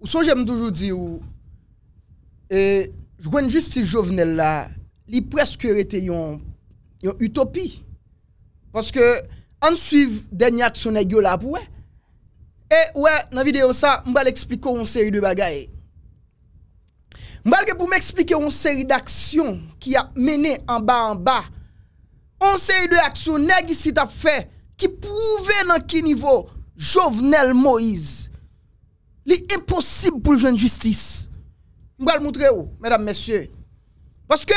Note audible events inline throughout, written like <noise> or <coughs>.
Ou so jem toujou di ou Je gwen jist si jovenel la Li preske rete yon utopi Paske an suiv denye aksyon e gyo la pou we E we nan videyo sa mbal ekspliko yon seri de bagaye Mbal ke pou m eksplike yon seri d'aksyon Ki a mene an ba an ba Yon seri d'aksyon negi si tap fe Ki pouve nan ki nivou Jovenel Moïse est impossible pour jouer justice. Je vais le montrer, mesdames, messieurs. Parce que,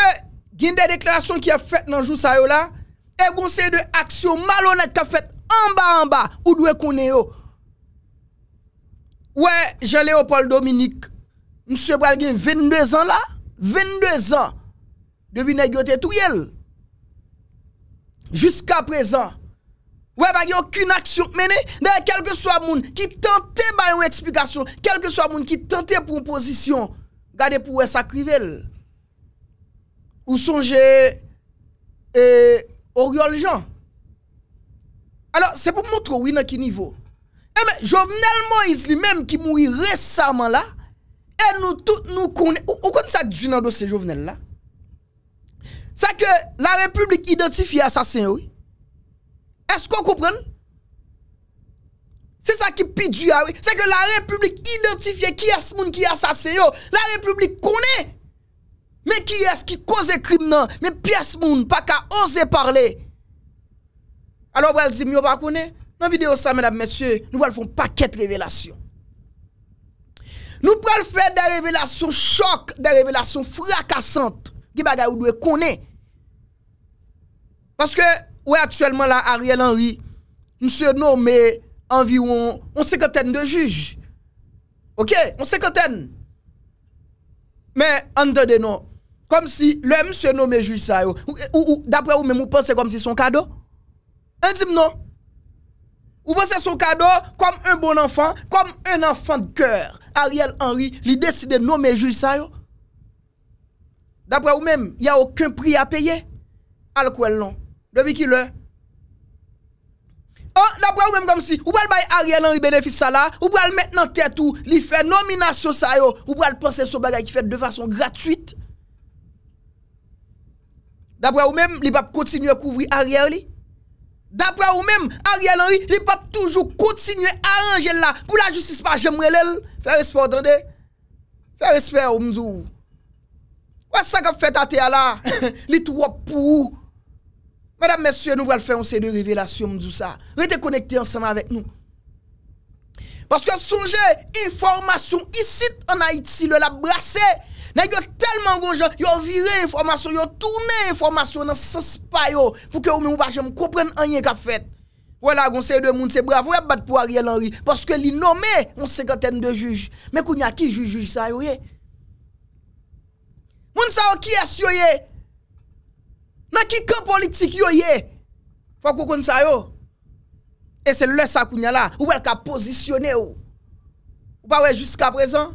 il y a des déclarations qui a fait dans le jour là, et conseil de action malhonnête qui a fait en bas en bas, ou doit qu'on est Ouais, Jean-Léopold Dominique, monsieur a 22 ans là, 22 ans, depuis tout Touyel. Jusqu'à présent, Ouais, bah, il n'y a aucune action menée. quel que soit moun qui tentait bah, une explication, quel que soit moun qui tentait pour une position, regardez pour ça crivel. Ou songez eh, Oriol Jean. Alors, c'est pour montrer oui, dans quel niveau. Eh Mais Jovenel Moïse lui-même qui mourit récemment là, et eh, nous tous nous connaissons. Ou comme ça, du nom de ce Jovenel là? C'est que la République identifie assassin, oui. Est-ce qu'on comprend? C'est ça qui est à oui. C'est que la République identifie qui est ce monde qui est assassiné. La République connaît. Mais qui est-ce qui cause crime non? Mais pièce moun pas osé parler. Alors, vous dit, mieux pas connaît. Dans la vidéo ça, mesdames, messieurs, nous allons faire un paquet de révélations. Nous allons faire des révélations choc, des révélations fracassantes. Qui bagay ou doit Parce que ou actuellement, là, Ariel Henry, monsieur nommé environ une cinquantaine de juges. OK, une cinquantaine. Mais, entendez non. Comme si le monsieur nommé juge ça, ou, d'après vous-même, vous pensez comme si son cadeau? Un dit non. Vous pensez son cadeau comme un bon enfant, comme un enfant de cœur. Ariel Henry, lui décide de nommer juge ça. D'après vous-même, il n'y a aucun prix à payer. Alors quoi, non? Demi ki le Oh, dapwa ou menm kom si Ou pou al bay Ariel Henry benefis sa la Ou pou al met nan tet ou li fè nominasyon sa yo Ou pou al ponse sou bagay ki fè de fason gratuite Dapwa ou menm li pap koutsinye kouvri Ariel li Dapwa ou menm Ariel Henry Li pap toujou koutsinye aranje la Pou la justice pa jemrele Fè respè ou mzou Wasa kap fèt a te ala <laughs> Li tou wop pou ou Madame Messie, nou wèl fè yon sey de revelasyon mdousa. Wèl te konekte ansanm avèk nou. Paske soujè, informasyon isit anayitsi lè la brase. Nè yon telman gounjè, yon vire informasyon, yon tourne informasyon nan saspay yo. Pou kè ou mè mou bache mkou pren anye ka fèt. Wèl agon sey de moun sey brav, wèl bat pou a riel anri. Paske li nomè, moun sey gaten de juj. Mè kou nye a ki juj, juj sa yo ye. Moun sa yo ki es yo ye. Qui ki politique politik yo ye? Faut kou kon yo? Et se sa kounya la, ou elle ka positionné, yo? Ou pa wè jusqu'à présent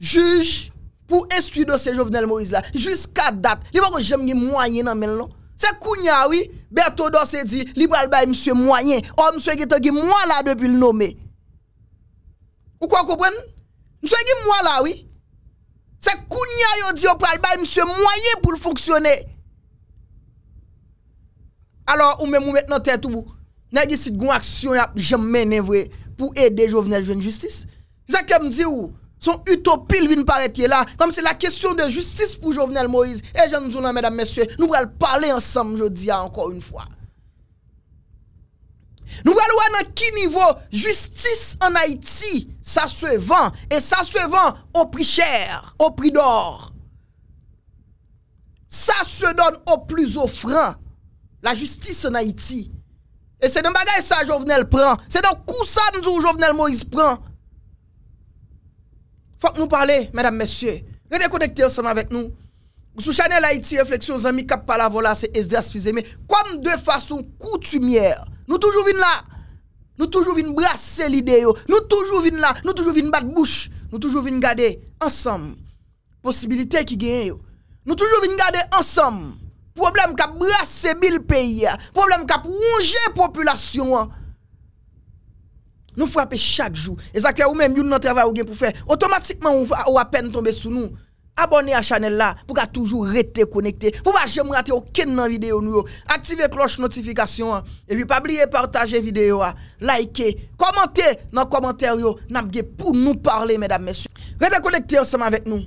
Juge pour instruire Jovenel Moïse là jusqu'à date. li wè kon j'aime ni nan men non. Se kounya Berto Monsieur di, li bay ki moi là depuis le Ou c'est Kounia yo dit le monsieur moyen pour fonctionner. Alors, ou même ou maintenant tête ou, n'a dit si action y a jamais vrai pour aider Jovenel jeune justice. Ça dit ou, son utopie vient là, comme c'est la question de justice pour Jovenel Moïse. Et eh, j'en dis mesdames, messieurs, nous allons parler ensemble jeudi encore une fois. Nou valouan an ki nivou Justice an Haiti Sa se van E sa se van O pri cher O pri dor Sa se don O plus ofran La justice an Haiti E se nan bagay sa Jovenel pran Se nan kousan nou Jovenel Moise pran Fok nou parle Madame, Monsieur Rene konekte yon seman vek nou Gou sou chanel Haiti Refleksyon zami kap pala Vola se esde asfize Men kouam de fason koutumier Nou toujou vin la, nou toujou vin brase lide yo, nou toujou vin la, nou toujou vin bat bouch, nou toujou vin gade ansam. Posibilite ki gen yo, nou toujou vin gade ansam. Problem kap brase bil peyi, problem kap ronge populasyon. Nou frapè chak jou, ezakè ou menm yon nan travè ou gen pou fè, otomatikman ou apen tombe sou nou. abonnez à la chaîne là pour toujours rester connecté. Pour pas jamais rater aucune vidéo nous. Activez cloche notification hein. et puis pas oublier partager vidéo, hein. liker, commenter dans commentaire commentaires pour nous parler mesdames messieurs. Restez connectés ensemble avec nous.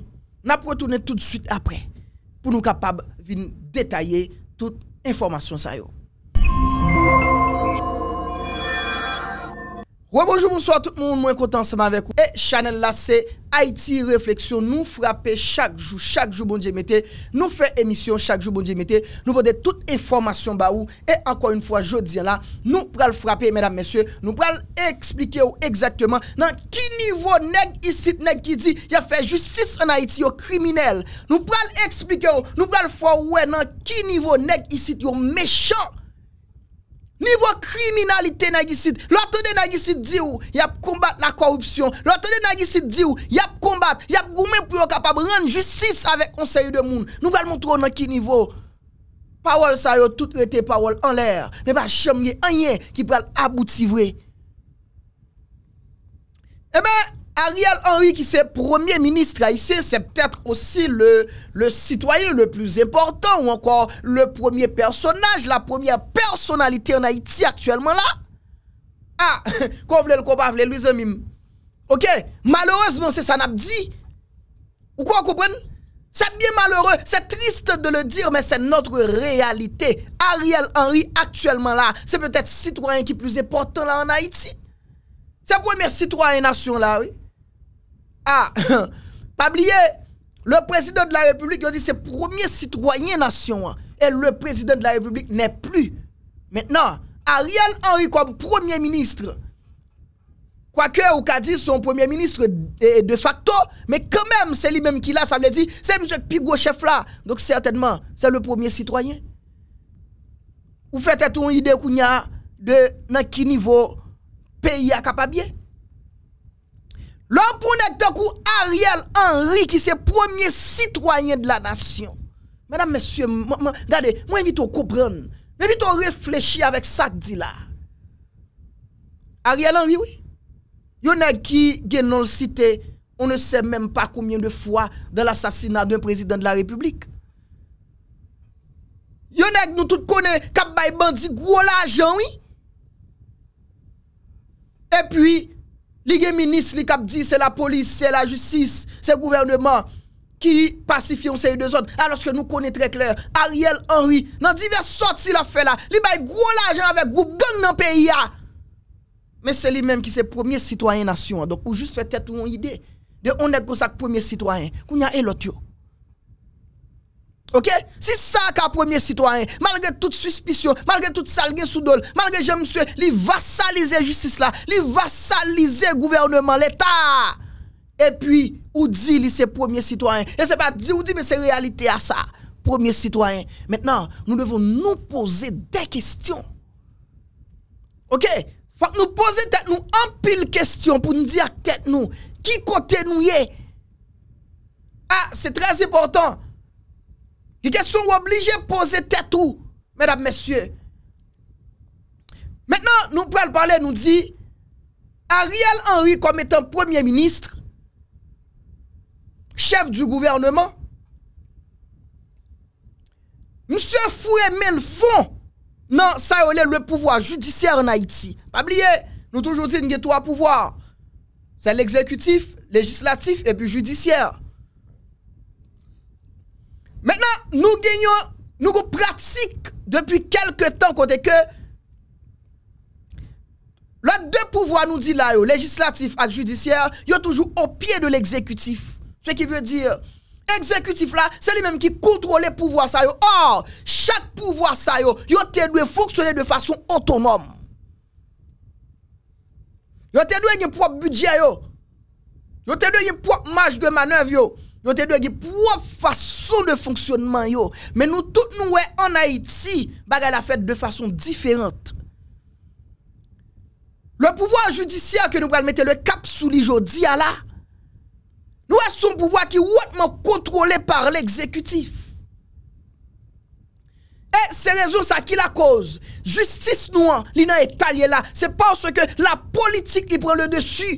N'a retourner tout de suite après pour nous capable de détailler toute information ça Wè bonjou, bonsoir tout moun, mwen kontant seman vek ou. E chanel la se, Haiti Reflexion, nou frappe chak jou, chak jou bonje mette, nou fe emisyon chak jou bonje mette, nou pode tout informasyon ba ou. E anko yon fwa jodi an la, nou pral frappe, menam mesye, nou pral eksplike ou ekzakteman nan ki nivou neg isit neg ki di ya fe justis an Haiti yo kriminel. Nou pral eksplike ou, nou pral fwa wè nan ki nivou neg isit yo mechon. Nivou kriminalite nan gisit. Lote de nan gisit di ou yap kombat la korupsyon. Lote de nan gisit di ou yap kombat. Yap goumen pou yo kapab ren justice avèk konseyu de moun. Nou gale montrou nan ki nivou. Pawol sa yo tout rete pawol an lèr. Mè pa chèm gè an yè ki pral about sivre. E eh mè... Ariel Henry, qui c'est premier ministre haïtien, c'est peut-être aussi le, le citoyen le plus important ou encore le premier personnage, la première personnalité en Haïti actuellement là. Ah, <laughs> qu'on le combat, lui-même Ok, malheureusement, c'est ça n'a dit. Ou quoi, comprenez? C'est bien malheureux, c'est triste de le dire, mais c'est notre réalité. Ariel Henry, actuellement là, c'est peut-être citoyen qui est plus important là en Haïti. C'est le premier citoyen nation là, oui. Ah, <coughs> pas oublier, le président de la République, il dit c'est premier citoyen nation. Et le président de la République n'est plus. Maintenant, Ariel Henry comme premier ministre, quoique ou qu'a dit son premier ministre de, de facto, mais quand même, c'est lui-même qui l'a, ça veut dire, c'est monsieur Pigo chef là. Donc certainement, c'est le premier citoyen. Vous faites une idée qu'on de quel niveau pays a capable L'homme pour Ariel Henry, qui est premier citoyen de la nation. Mesdames, messieurs, regardez, moi invite à comprendre. M'invite vous réfléchir avec ça que dit là. Ariel Henry, oui. Yon a qui le cité, on ne sait même pas combien de fois dans l'assassinat d'un président de la République. Yon a nous tous connaît, cap bay bandi gros l'argent, oui. Et puis, Li gen minis, li kap di, se la polis, se la justis Se gouvernement Ki pasifyon se yi de zon A loske nou koni tre kler Ariel Henry, nan divers sot si la fe la Li bay gwo la ajen avek, gwo gwen nan pe ya Men se li menm ki se premier sitwayen nasyon Dok ou just fe tet ou yi de De onde gwo sak premier sitwayen Kou nya elot yo Ok? Si ça qu'a premier citoyen, malgré toute suspicion, malgré toute salgue sous dol, malgré j'aime monsieur, il vassaliser justice là, il vassaliser gouvernement, l'État. Et puis, ou dit, c'est premier citoyen. Et c'est pas dit ou dit, mais c'est réalité à ça. Premier citoyen. Maintenant, nous devons nous poser des questions. Ok? Faut nous poser tête, nous en pile question pour nous dire tête nous, qui côté nous y est. Ah, c'est très important. Ki gen son woblije pose tetou, medab mesye. Mwenan nou prel pale nou di, Ariel Henry kom etan premier ministre, chef du gouvernement, mwen se fure men fon nan sa yole le pouvoi judisyer en Haiti. Pabliye, nou toujou di nge tou a pouvoi. Se l'exekutif, legislatif, epi judisyer. Maintenant, nous gagnons, nous pratiquons depuis quelque temps côté que les deux pouvoirs nous dit là, législatif et judiciaire, sont toujours au pied de l'exécutif. Ce qui veut dire, exécutif là, c'est lui-même qui contrôle le pouvoir ça Or, chaque pouvoir ça doit fonctionner de façon autonome. Il doit avoir un propre budget Il doit avoir une propre marge de manœuvre Nou te dwe gip wop fason de fonksyonman yo. Men nou tout nou wè an Haiti baga la fèd de fason diferent. Le pouvoi judisyen ke nou pral mette le kap sou li jo di ala. Nou wè son pouvoi ki wotman kontrole par l'exekutif. E se rezoun sa ki la koz. Justice nou an li nan etalye la. Se panso ke la politik li pran le desu.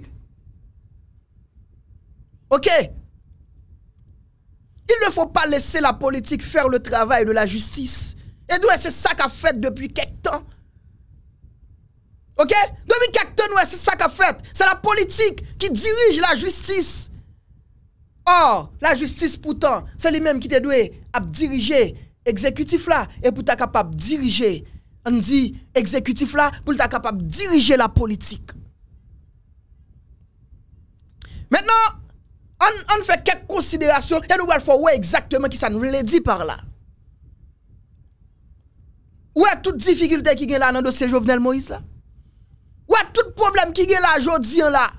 Ok? Il ne faut pas laisser la politique faire le travail de la justice. Et nous, c'est ça qu'a fait depuis quelque temps. Ok Depuis quelque temps, c'est ça qu'a fait. C'est la politique qui dirige la justice. Or, la justice pourtant, c'est lui-même qui te doué à diriger l'exécutif là et pour être capable de diriger, on dit exécutif là pour être capable de diriger la politique. Maintenant, on, on, fait quelques considérations et nous allons faire exactement qui ça nous le dit par là. Où est toute difficulté qui est là dans le dossier Jovenel Moïse là? Où est tout problème qui est là aujourd'hui là?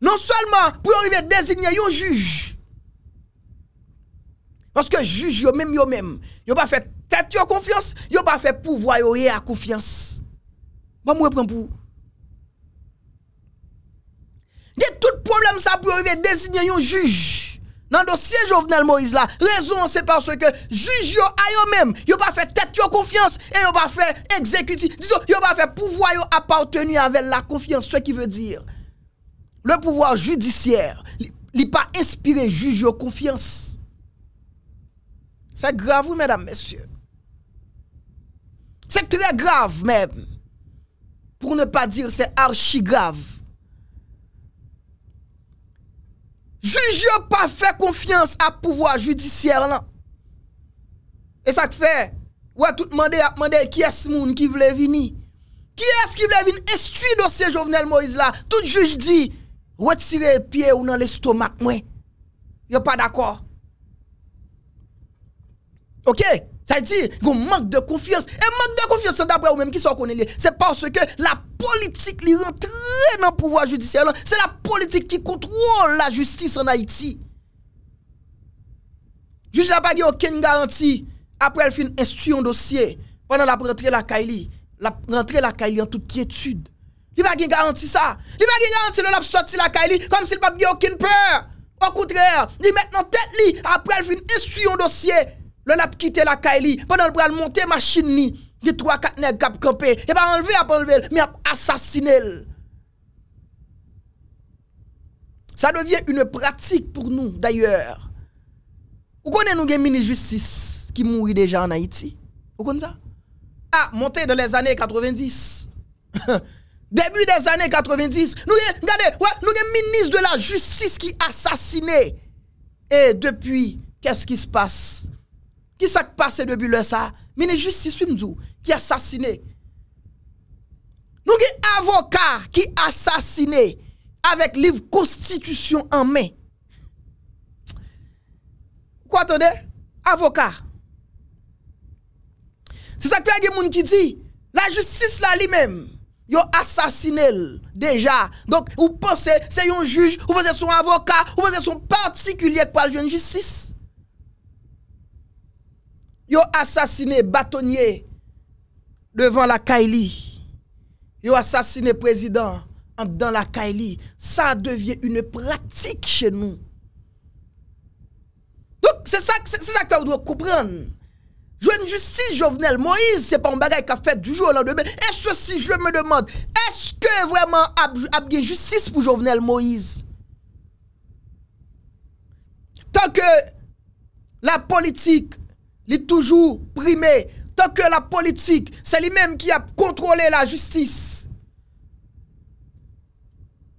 Non seulement pour arriver à désigner un juge. Parce que juge yo même yo même, yo pas fait tête yo confiance, yo pas fait pouvoir yo à confiance. Bon moi prends pour de tout ça ça à Désigner un juge Dans le dossier Jovenel Moïse la, raison c'est parce que Juge yo a même va yo pas fait tête yo confiance Et yo pas fait exécutif. diso yo pas pas pouvoir yo appartenir Avec la confiance Ce qui veut dire Le pouvoir judiciaire pas pas inspiré Juge de confiance C'est grave oui, mesdames, messieurs C'est très grave même Pour ne pas dire c'est archi grave. Juj yo pa fe konfians ap pouvo a judisiyer lan. E sa k fe, wè tout mande ap mande ki es moun ki vle vini. Ki es ki vle vini, estui dosye jovenel Moïse la. Tout juj di, wè tire pie ou nan le stomak mwen. Yo pa d'akor. Ok? Ça dit, dire qu'on manque de confiance. Et manque de confiance, d'après vous-même qui sont connus, c'est parce que la politique qui rentre dans le pouvoir judiciaire, c'est la politique qui contrôle la justice en Haïti. Juge n'a pas aucune garantie. Après, elle fin instruit un dossier. Pendant la rentrée la Kaili, la rentrée la Kaili en toute quiétude. Il n'a pas garantie ça. Il n'a pas de garantie de la sortie la Kaili comme s'il n'a pas pas aucune peur. Au contraire, il met en tête, après, elle fin instruit un dossier. Le l'a quitté la Kaili, pendant le bras monter machine ni, de 3 4 nèg cap et pas enlever a enlevé... enlever, mais a assassiné... Ça devient une pratique pour nous d'ailleurs. Ou connaissez nous gen ministre justice qui mourit déjà en Haïti Vous connaissez ça Ah, monté dans les années 90. <laughs> Début des années 90, nous regardez, ouais, nous ministre de la justice qui assassiné. Et depuis, qu'est-ce qui se passe qui s'est passé depuis le ça Mine justice qui assassiné. Nous avons avocat qui assassiné avec livre constitution en main. Quoi attendez Avocat. C'est ça que les gens qui dit la justice là lui-même yo assassiné déjà. Donc, vous pensez c'est un juge, vous pensez son avocat, vous pensez son particulier qui parle de justice. Yo assassiné bâtonnier devant la Kaili. Yo assassiné président dans la Kaili. Ça devient une pratique chez nous. Donc c'est ça que vous devez comprendre. Jeune justice Jovenel Moïse, c'est pas un bagage a fait du jour au lendemain. Et ceci, je me demande, est-ce que vraiment a bien justice pour Jovenel Moïse? Tant que la politique Li toujou primè, tanke la politik, se li menm ki ap kontrole la justis.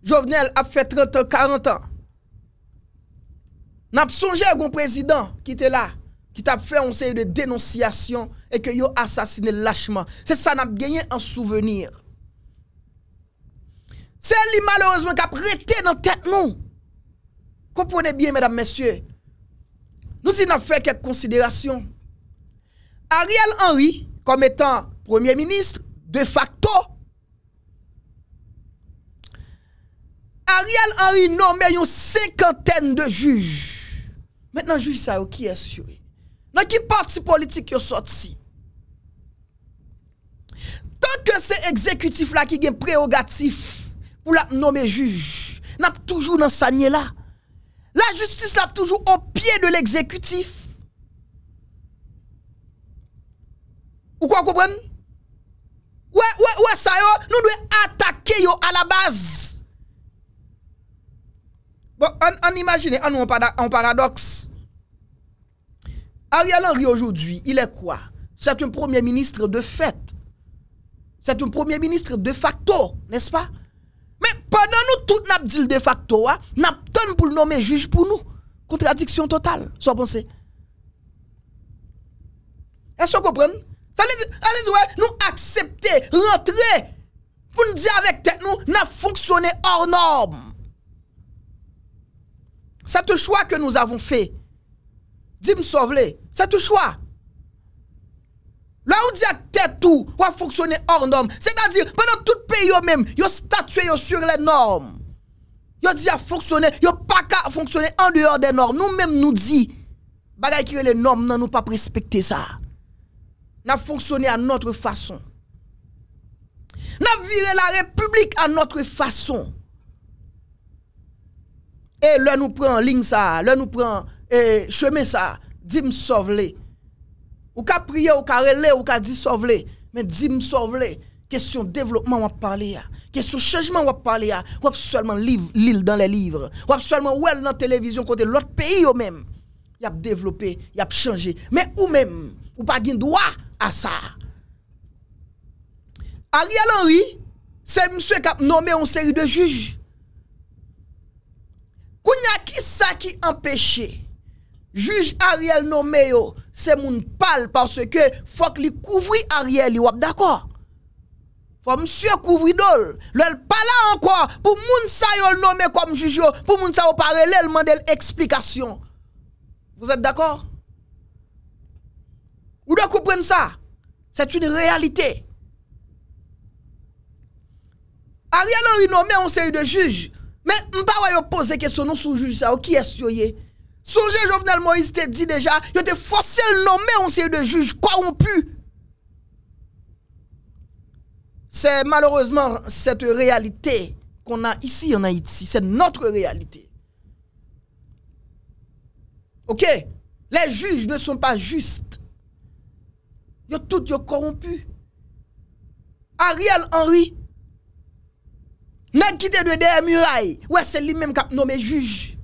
Jovenel ap fe 30 an, 40 an. Nap sonje yon prezident ki te la, ki te ap fe onseye de denonsyasyon, e ke yo asasine lachman. Se sa nap genye an souvenir. Se li malouzman kap rete nan tet nou. Kompone bien, mèdam, mèsyè. Nou si nap fe kèk konsiderasyon, Ariel Henry, comme étant Premier ministre, de facto, Ariel Henry nomme une cinquantaine de juges. Maintenant, juge ça, qui est sûr? Dans qui parti politique est sorti? Tant que c'est exécutif là qui est prérogatif pour la nommer juge, n'a toujours dans là. La justice l'a toujours au pied de l'exécutif. Ou quoi comprenne? Ouais, ouais, ouais, ça yo, nous devons attaquer yo à la base. Bon, on, on imagine, on un paradoxe. Ariel Henry aujourd'hui, il est quoi C'est un premier ministre de fait. C'est un premier ministre de facto, n'est-ce pas Mais pendant nous, tout n'a dit de facto, hein, n'a pas pour nommer juge pour nous. Contradiction totale, soit pensez. Est-ce que vous comprenez Allez veut nous accepter, rentrer, pour nous dire avec tête, nous, nous fonctionné hors norme. C'est un choix que nous avons fait. Dis-moi, sauve C'est un choix. Là où dit tête tout, va fonctionner hors norme. C'est-à-dire, pendant tout pays même, yo statué sur les normes. Yo dit à fonctionner, yo pas qu'à fonctionner en dehors des normes. Nous-mêmes nous dit, les normes, ne nous pas respecter ça n'a fonctionné à notre façon. N'a viré la République à notre façon. Et là nous prend ligne ça, là nous prend eh, chemin ça, dis me sauve Ou qu'a prier, ou qu'a relé, ou qu'a dit sauve mais dis me sauve Question développement, on va parler. Ah. Question changement, on va parler. Ah. On va seulement l'île dans les livres. On seulement ou elle dans la télévision, côté l'autre pays, eux même. Y a développé, y a changé. Mais ou même, ou pas de droit A sa Ariel Henry Se mswe kap nome yon seri de juj Kounya ki sa ki empeshe Juj Ariel nome yo Se moun pal Parse ke fok li kouvri Ariel Li wap dako Fok mswe kouvri dol Lel pala anko Pou moun sa yo l nome kom juj yo Pou moun sa yo pare lelman del eksplikasyon Vos et dako Vous devez comprendre ça. C'est une réalité. Ariel Henry nommé un série de juges. Mais je ne vais pas poser question questions sur juge Qui est-ce que Songez Jovenel Moïse te dit déjà, il était forcé de nommer un série de juges corrompus. C'est malheureusement cette réalité qu'on a ici en Haïti. C'est notre réalité. Ok? Les juges ne sont pas justes. Yo tout yo corrompu. Ariel Henry. Nèg qui était de derrière muraille. Ouais, c'est lui même qui a nommé juge.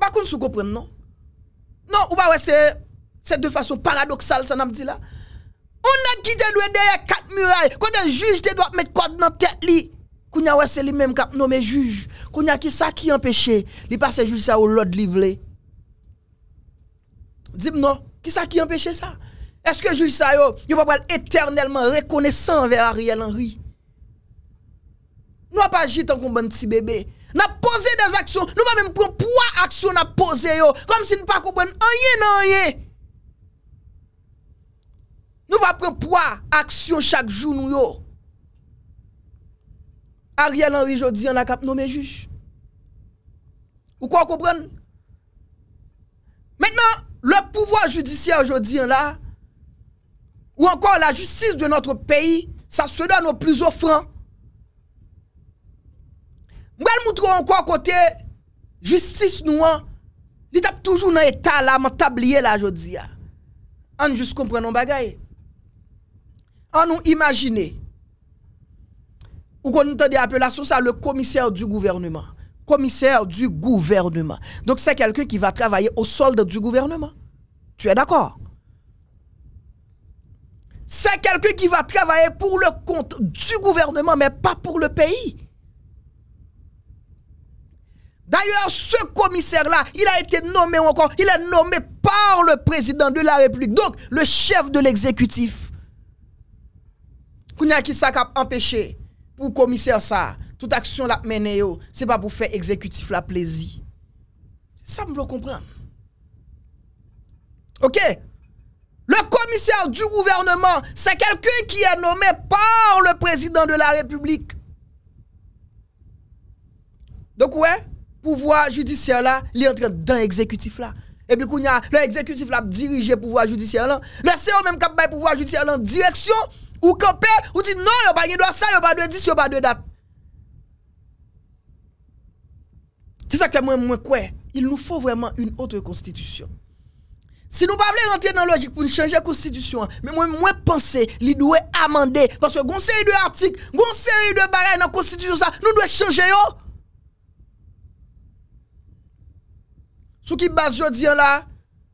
Pas bah, qu'on non. Non, ou pas bah, ouais c'est c'est de façon paradoxale ça n'a dit là. On a qui de derrière quatre murailles. Quand un juge te doit mettre quoi dans tête li. Kounya ouais c'est lui même qui a nommé juge. Kounya qui ça qui empêché, li passe juge ça au l'autre Livre. Dis-moi non, qui ça qui empêché ça? Eske juj sa yo, yo pa prel Eternellman rekonesan ver Ariel Henry Nou a pa jit an kon ban ti bebe Na posey den aksyon Nou va menm pren poua aksyon na posey yo Ram si nou pa koupren anye nan anye Nou va pren poua aksyon Chak jou nou yo Ariel Henry jodi an la kap no me juj Ou kwa koupren Mwenen le pouwa judisi an jodi an la ou encore la justice de notre pays, ça se donne au plus offrant. Je vais montrer encore côté justice nous, hein. l'étape toujours dans l'état là, Je tablier là, je dis. On hein. juste comprend nos bagailles. On nous imaginer. Ou qu'on entend appellation ça le commissaire du gouvernement. Commissaire du gouvernement. Donc c'est quelqu'un qui va travailler au solde du gouvernement. Tu es d'accord? C'est quelqu'un qui va travailler pour le compte du gouvernement, mais pas pour le pays. D'ailleurs, ce commissaire-là, il a été nommé encore, il est nommé par le président de la République, donc le chef de l'exécutif. a qui ça empêché pour commissaire ça, toute action la mené ce c'est pas pour faire exécutif la plaisir. Ça me veut comprendre. OK le commissaire du gouvernement, c'est quelqu'un qui est nommé par le président de la République. Donc ouais, pouvoir judiciaire là, il est en train dans l'exécutif là. Et puis kounya, l'exécutif là dirige pouvoir judiciaire là. Le CEO même a le pouvoir judiciaire là en direction ou camper ou dit non, a pas de ça, a pas de 10, a pas de date. C'est ça que moi moi quoi. Il nous faut vraiment une autre constitution. Si nous ne voulons pas rentrer dans la logique pour changer la constitution, mais moi, moi pense, nous doit amender. Parce que nous série de articles, le série de dans la constitution, nous devons changer. Yo. Ce qui base aujourd'hui là,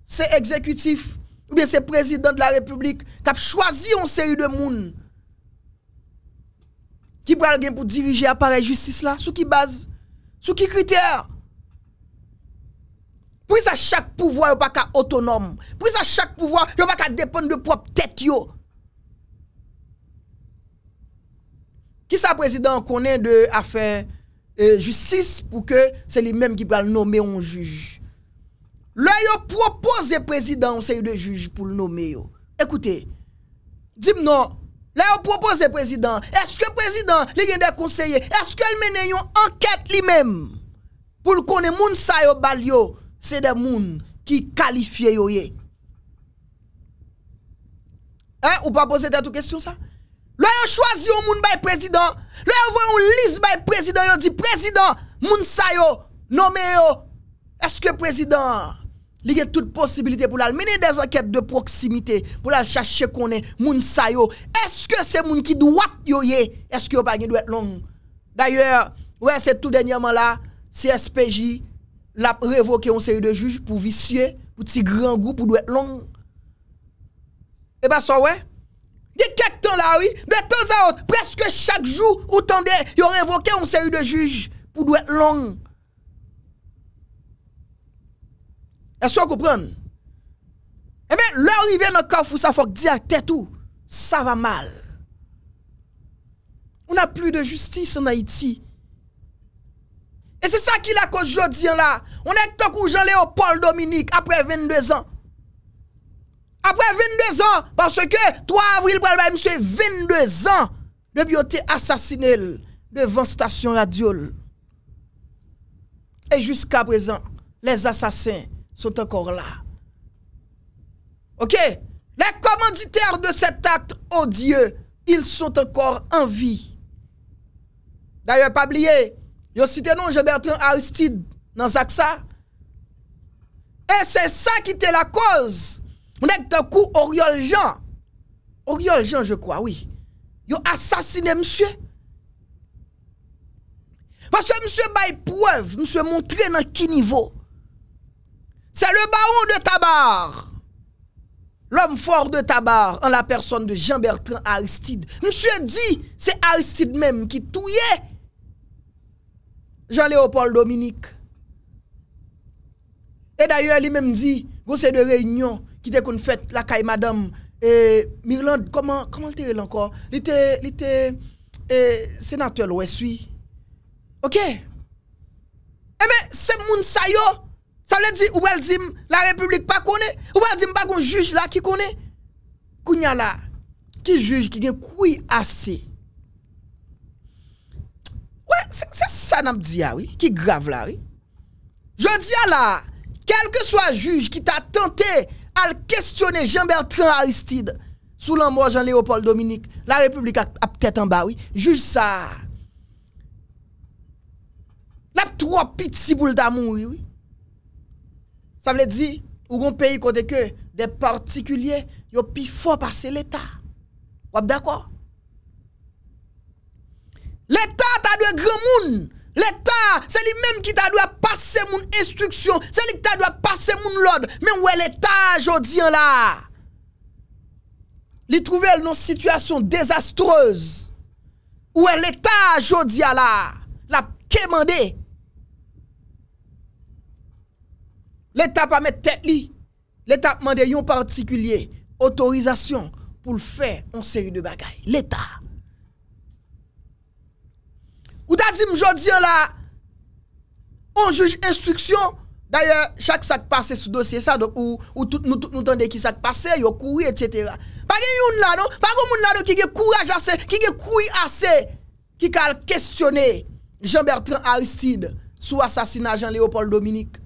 c'est exécutif ou bien c'est président de la République qui a choisi une série de monde qui prend pour diriger l'appareil justice là. Sous qui base Sous qui critère Prisa chak pouvoi yo pa ka otonom. Prisa chak pouvoi yo pa ka depon de prop tet yo. Ki sa prezident konen de afe euh, justice pou ke se li menm ki pa l nome yon juj. Lè yo propose prezident ou se yon de juj pou l nome yo. Ekoute, dim nou. Lè yo propose prezident. Eske prezident li gen de konseye. Eske l menm yon anket li menm pou l konen moun sa yo bal yo. c'est des gens qui qualifient yo Hein, ou pas poser toute question ça Là yo choisi un moun by président, là yo voit un liste by président, yo dit président, moun sa yo nommé yo. Est-ce que président il y a toute possibilité pour la mener des enquêtes de proximité pour la chercher qu'on est moun Est-ce que c'est moun qui doit yo Est-ce que yo pas doit long D'ailleurs, ouais, c'est tout dernièrement là, CSPJ l ap revoke yon seri de juj pou visye, pou ti gran goup pou dwe long. E ba sa wè? Di ket tan la wè, de tan sa wè, preske chak jou, ou tan de, yon revoke yon seri de juj, pou dwe long. E so koupren? E men, l ori ven an kof ou sa fok di a tetou, sa va mal. Ou nan pli de justis nan iti, Et c'est ça qui la cause aujourd'hui là. On est où Jean-Léopold Dominique après 22 ans. Après 22 ans, parce que 3 avril, monsieur, 22 ans de été assassiné devant station radio. Et jusqu'à présent, les assassins sont encore là. Ok? Les commanditaires de cet acte odieux, ils sont encore en vie. D'ailleurs, pas oublier, Yo cité non Jean-Bertrand Aristide dans ça. Et c'est ça qui était la cause. On est d'un coup Oriol Jean. Oriol Jean, je crois, oui. Yo assassiné monsieur. Parce que monsieur bail preuve, monsieur montré dans qui niveau. C'est le baron de Tabar. L'homme fort de Tabar, en la personne de Jean-Bertrand Aristide. Monsieur dit, c'est Aristide même qui touillait Jean-Léopold Dominique. Et d'ailleurs, lui-même dit, vous c'est de réunion qui était qu'on fait la caille madame et Mirland, comment comment était encore Il était il était sénateur l'ouest oui. OK. Eh mais ben, c'est moun ça yo. Ça veut dire ou elle dit la République pas connaît, ou elle dit pas qu'on juge là qui connaît. Kounya là qui juge qui dit, couille assez Wè, se sa nanp diya wè, ki grav la wè. Je diya la, kelke so a juj ki ta tentè al kestyone Jean-Bertrand Aristide sou lan mò Jean-Léopold Dominique, la republik ap tèt an ba wè, juj sa. Nanp tro piti siboul ta moun wè wè. Sa vle di, ou goun peyi kode ke, de partikulye, yo pi fò parse l'Etat. Wèb d'akò? Wèb d'akò? L'Etat ta dwe gran moun. L'Etat, se li menm ki ta dwe pase moun instruksyon. Se li ki ta dwe pase moun lod. Men wè l'Etat jodi an la. Li trouvel nan situasyon dezastreuz. Wè l'Etat jodi an la. La ke mande. L'Etat pa mette tet li. L'Etat mande yon partikulye. Otorizasyon pou l'fè on seri de bagay. L'Etat. Mjodi an la On juj instruksyon D'ayor chak sak pase sou dosye sa Ou tout nou tende ki sak pase Yo kouye etc Pari yon nan, pari yon nan ki ge kouye ase Ki ge kouye ase Ki kal kestyone Jean Bertrand Aristide Sou asasina Jean Léopold Dominique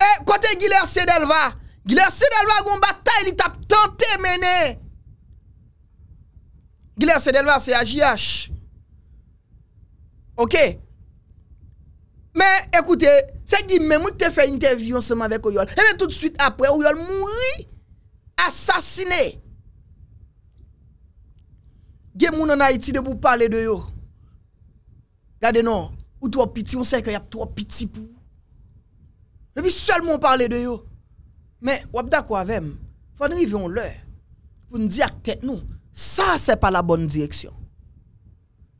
eh, E kote Giler Sedelva Giler Sedelva goun batay li tap Tante mene Giler Sedelva se a GH Ok? Mè, ekoute, se gime mè mou te fè interview anseman vek o yon, e mè tout suite apre, o yon mou ri asasine. Gè moun an Haiti de pou pale de yo. Gade non, ou tou apiti, on se ke yap tou apiti pou. Ne bi sel moun pale de yo. Mè, wap da kwa vem, fwa nri vyon lè, pou n di ak tèt nou, sa se pa la bon direksyon.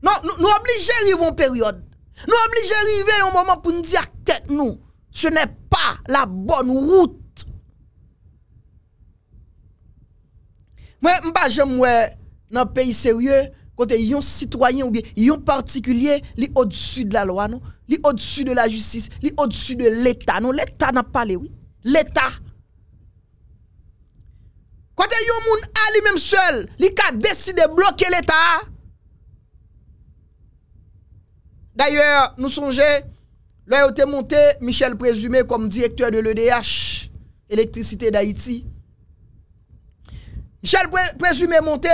Non, nou oblige rive yon peryode. Nou oblige rive yon mouman pou nou di ak tèt nou. Se nè pa la bon route. Mwen mbaje mwen nan peyi seryè, kote yon sitwayen ou bi, yon partikulye, li odsu de la lwa nou, li odsu de la jutsis, li odsu de l'Etat nou. L'Etat nan pale wè. L'Etat. Kote yon moun a li menm sel, li ka deside bloke l'Etat a, D'ayèr, nou sonje, lò yo te monte Michel Presumé kom direktor de l'EDH Elektricité d'Haïti. Michel Presumé monte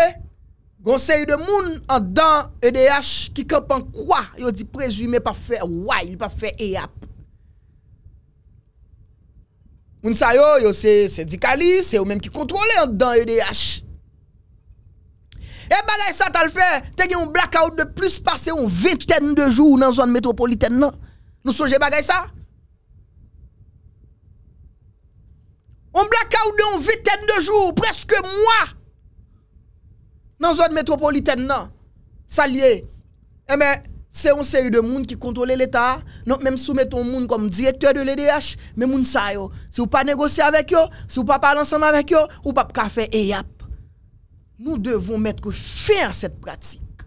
gonsey de moun an dan EDH ki kapan kwa yo di Presumé pa fe wè, il pa fe e ap. Moun sa yo yo se dikali, se yo menm ki kontrole an dan EDH. E bagay sa tal fe, te gen yon blackout de plus Pase yon viten de jou Nan zon metropoliten non? nan Nou soje bagay sa Yon blackout de yon viten de jou Preske mwa Nan zon metropoliten nan Salye E eh men, se yon se yon de moun ki kontrole l'Etat Non menm sou metton moun kom direktor de l'EDH Men moun sa yo Se yon pa negosi avek yo, se yon pa palan sama avek yo Yon pa pa kafe eyap Nou devon mèt kou fèr sèp pratik.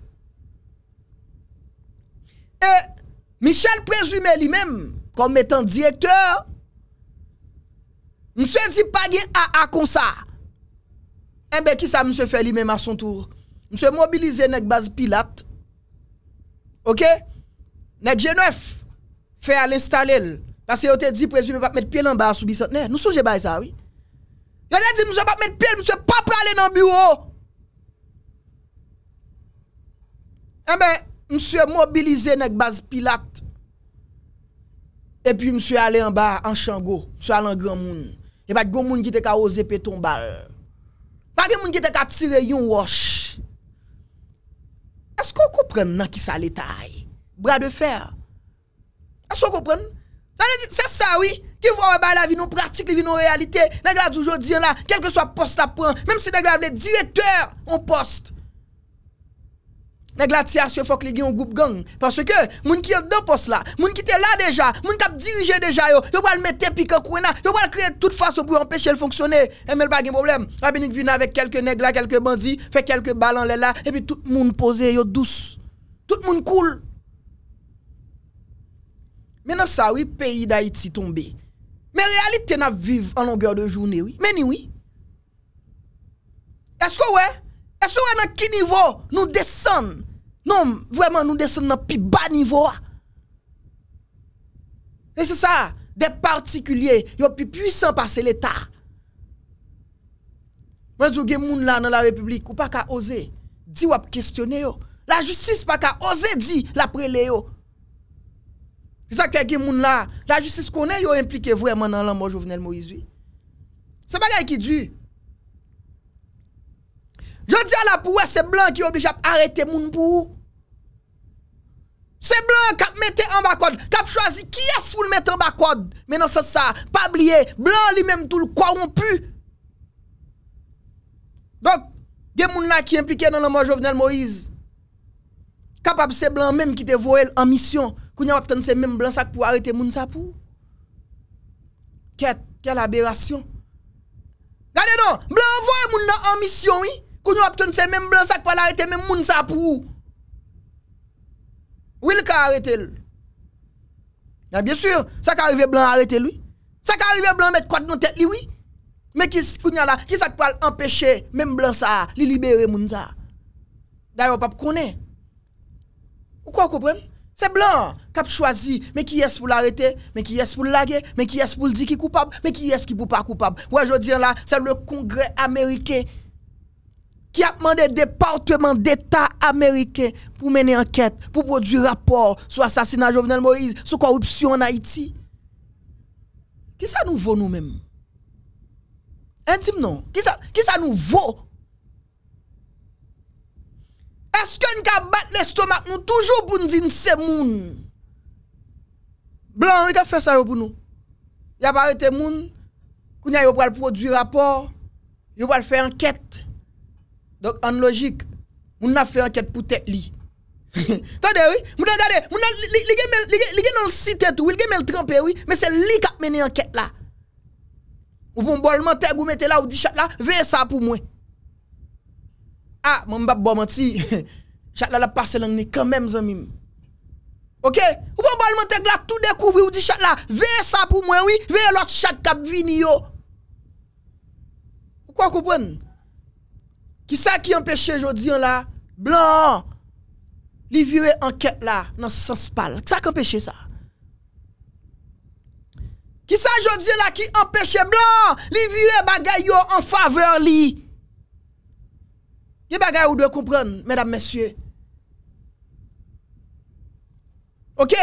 E, Michel prezume li mèm, kon mèt an direktor, mèm se zi pagè a akonsa. Mèm bè ki sa mèm se fè li mèm a eh son tour. Mèm se mobilize nèk baz pilat. Ok? Nèk jenwèf, fè al installèl. La se yo te zi prezume mèm mèt pièl an bas sou bisant. Nè, non, nou sou jè bè sa, oui? Yo te zi mèm mèt pièl, mèm se pa pralè nan bureau. Eh mse mobilize nèk baz pilat E pi mse ale yon bar an chango Mse ale an gran moun Yon bat goun moun ki te ka ose pe ton bal Bak yon moun ki te ka tire yon wosh Eskou koupren nan ki sa letay? Bra de fer Eskou koupren? Sè sa wii Ki vwa wè ba la vi nou pratik li vi nou realite Nèk la djoujou diyan la Kelke so post apren Mèm si nèk la vle direkteur On post Negla tse asyo fok li gen yon goup gang. Paswe ke, moun ki yon do pos la. Moun ki te la deja. Moun kap dirije deja yo. Yo wale mette pika kwen la. Yo wale kreye tout faso pou empeshe l fonksyone. E eh, mel bagen problem. Rabinik vina vek kelke negla, kelke bandi. Fe kelke balan lè la. E pi tout moun pose yo douz. Tout moun koul. Menan sa wè, peyi da iti tonbe. Men realite nan viv an longyo de jouni wè. Meni wè. Esko wè? Esko wè nan ki nivou nou desenn? Non, vwèman nou desen nan pi ba nivou a. E se sa, de partikulye, yo pi pwisan pase l'Etat. Mwen djou gen moun la nan la republik, ou pa ka oze, di wap kestyone yo. La jutsis pa ka oze di la prele yo. Se sa ke gen moun la, la jutsis konen yo implike vwèman nan laman jounel mou izwi. Se bagay ki dwi. Je di ala pou wè se blan ki oblij ap arrete moun pou ou. Se blan kap mette an bakod. Kap chwazi ki es pou l mette an bakod. Menon se sa, pa bliye. Blan li menm tou l kwa woun pu. Donk, gen moun la ki implike nan laman jovenel Moïse. Kap ap se blan menm ki te vorel an misyon. Kou nye wap ton se menm blan sak pou arrete moun sa pou. Kèt, kèl aberasyon. Gade donk, blan vore moun la an misyon wè. Quand nous obtenons ces mêmes blancs, ça peut l'arrêter, même moun pour. Oui, le cas arrêté. Bien sûr, ça qui arrive blanc arrêter lui. Ça qui arrive blanc mettre quoi dans tête lui, oui. Mais qui là, qui ça peut empêcher même blanc ça, li libérer moun ça. D'ailleurs, pas connaît. Ou quoi comprenez C'est blanc qui a choisi, mais qui est ce pour l'arrêter, mais qui est ce pour le laguer, mais qui est ce pour dire qui est coupable, mais qui est ce qui pour pas coupable. Ouais, je dis là, c'est le Congrès américain qui a demandé des département d'État américain pour mener enquête, pour produire rapport sur l'assassinat de Jovenel Moïse, sur la corruption en Haïti. Qui ça nous vaut nous-mêmes Intime non. Qui ça, ça nous vaut Est-ce que nous battu l'estomac nous toujours pour nous dire c'est moun Blanc, il a fait ça pour nous. Il a pas arrêté moun, il a produire rapport, il a faire enquête. Dok, an logik, moun na fe anket pou tek li. Tade, moun nan gade, moun nan, li gen nan l siten tou, li gen men l trempe, men se li kap meni anket la. Ou pou mboleman bon, tek, moun mete la, ou di chak la, veye sa pou mwen. Ha, moun mbap bom an ti, chak la la pase lang ni, kamem zan mim. Ou pou mboleman tek, moun la tou dekouvri, ou di chak la, veye sa pou mwen, veye lot chak kap vini yo. Ou kwa koupwen? Ki sa ki empeshe jodien la? Blan! Li viwe anket la nan sens pal. Ki sa ki empeshe sa? Ki sa jodien la ki empeshe? Blan! Li viwe bagay yo an faveur li. Ye bagay yo dwe kompren, medab mesye. Ok?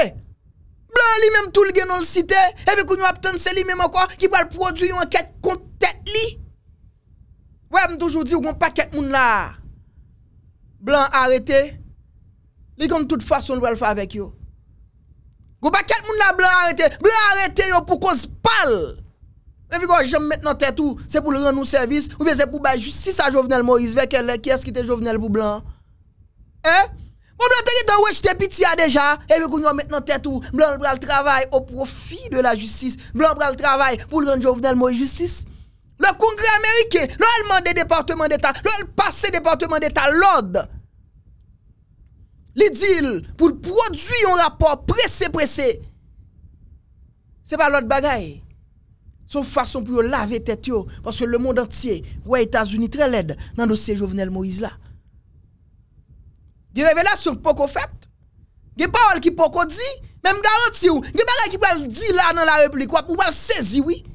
Blan li menm tou li genon l site, e pe kou nou apten se li menm anko ki bal prodwi anket kontet li. Toujou di ou kon pa ket moun la Blan arete Li kon tout fason wèl fa vek yo Kon pa ket moun la blan arete Blan arete yo pou koz pal E vi kon jem met nan tet ou Se pou l ren nou servis Ou vese pou bay justice a Jovenel Moïse Veke lè kèst ki te Jovenel pou blan Eh? Ou blan te git an wèj te piti ya deja E vi kon jem met nan tet ou Blan pral travay ou profi de la justice Blan pral travay pou l ren Jovenel Moïse justice Lò kongre Amerike, lò el mande Departement d'Etat, lò el pase Departement d'Etat, lòd. Li dil pou l'prodwi yon rapor presè presè. Se pa lòd bagay. Son fason pou yo lave tèt yo, paske lè mond antye, wè Etats-Unis trè led nan do se jovenel Moïse la. Di revelasyon poko fèpt. Ge pa wèl ki poko di, men m garanti yo, ge bagay ki wèl di la nan la Republik wèl sezi wèl.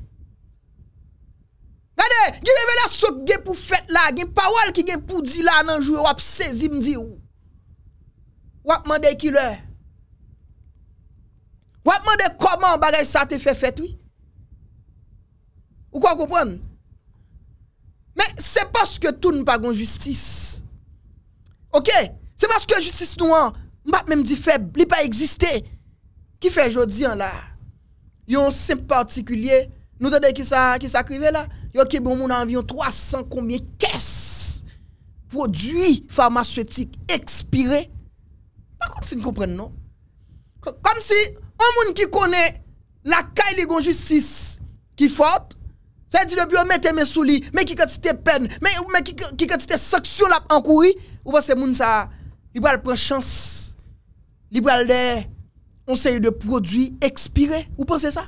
Adè, gen ve la souk gen pou fèt la, gen pa wal ki gen pou di la nan jwè wap sezi mdi wou. Wap mandè ki lè? Wap mandè koman bagay sa te fè fèt wè? Ou kwa koupon? Mè, se paske tou n'pagon justice. Ok? Se paske justice nou an, mbap mèm di fèb, li pa egziste. Ki fè jodi an la? Yon simp patikulye... Nou te dey ki sa krive la Yo ki bon moun anvyon 300 koumyen kes Produit Farmaceutik ekspire Bakot si n kompren nou Kom si An moun ki kone la kay li gon justis Ki fote Se di de byo mette me souli Mè ki katite pen Mè ki katite seksyon la pankouri Ou pa se moun sa Libral prechans Libral de Monseye de produit ekspire Ou pa se sa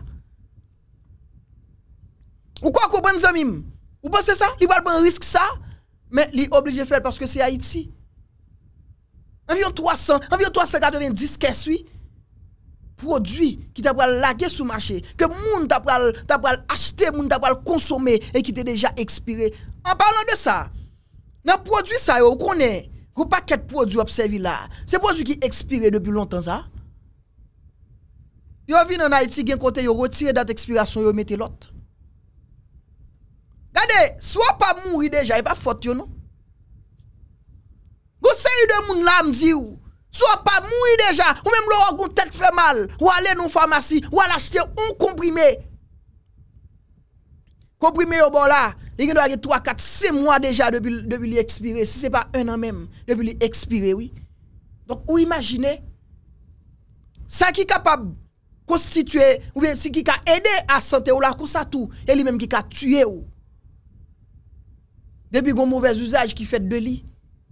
Ou quoi qu'on prenne Zamim Ou pensez ça Il va prendre risque ça, mais il est obligé de faire parce que c'est Haïti. Environ 300, environ 390 caisses, oui. Produits qui t'apprennent laguer sur le marché, que moun t'apprennent acheter, moun t'apprennent consommer et qui t'est déjà expiré. En parlant de ça, dans produit ça, vous connaissez, vous paquet de produits observé là, c'est produit qui expiré depuis longtemps ça. avez vin en Haïti, vous côté retirer date d'expiration, vous mettez l'autre. Gade, sou a pa mouri deja, e pa fote yo nou. Gose yu de moun la mzi ou, sou a pa mouri deja, ou mèm lor an goun tet fè mal, ou alè nou farmaci, ou alè achete ou komprime. Komprime yo bon la, le gen do a ge 3-4-6 mwa deja debi li ekspire, si se pa 1 an mèm, debi li ekspire, oui. Donk ou imagine, sa ki kapab konstituye, ou ben si ki ka ede a sante ou la konsatu, e li mèm ki ka tue ou. Depuis qu'on mauvais usage qui fait de lui,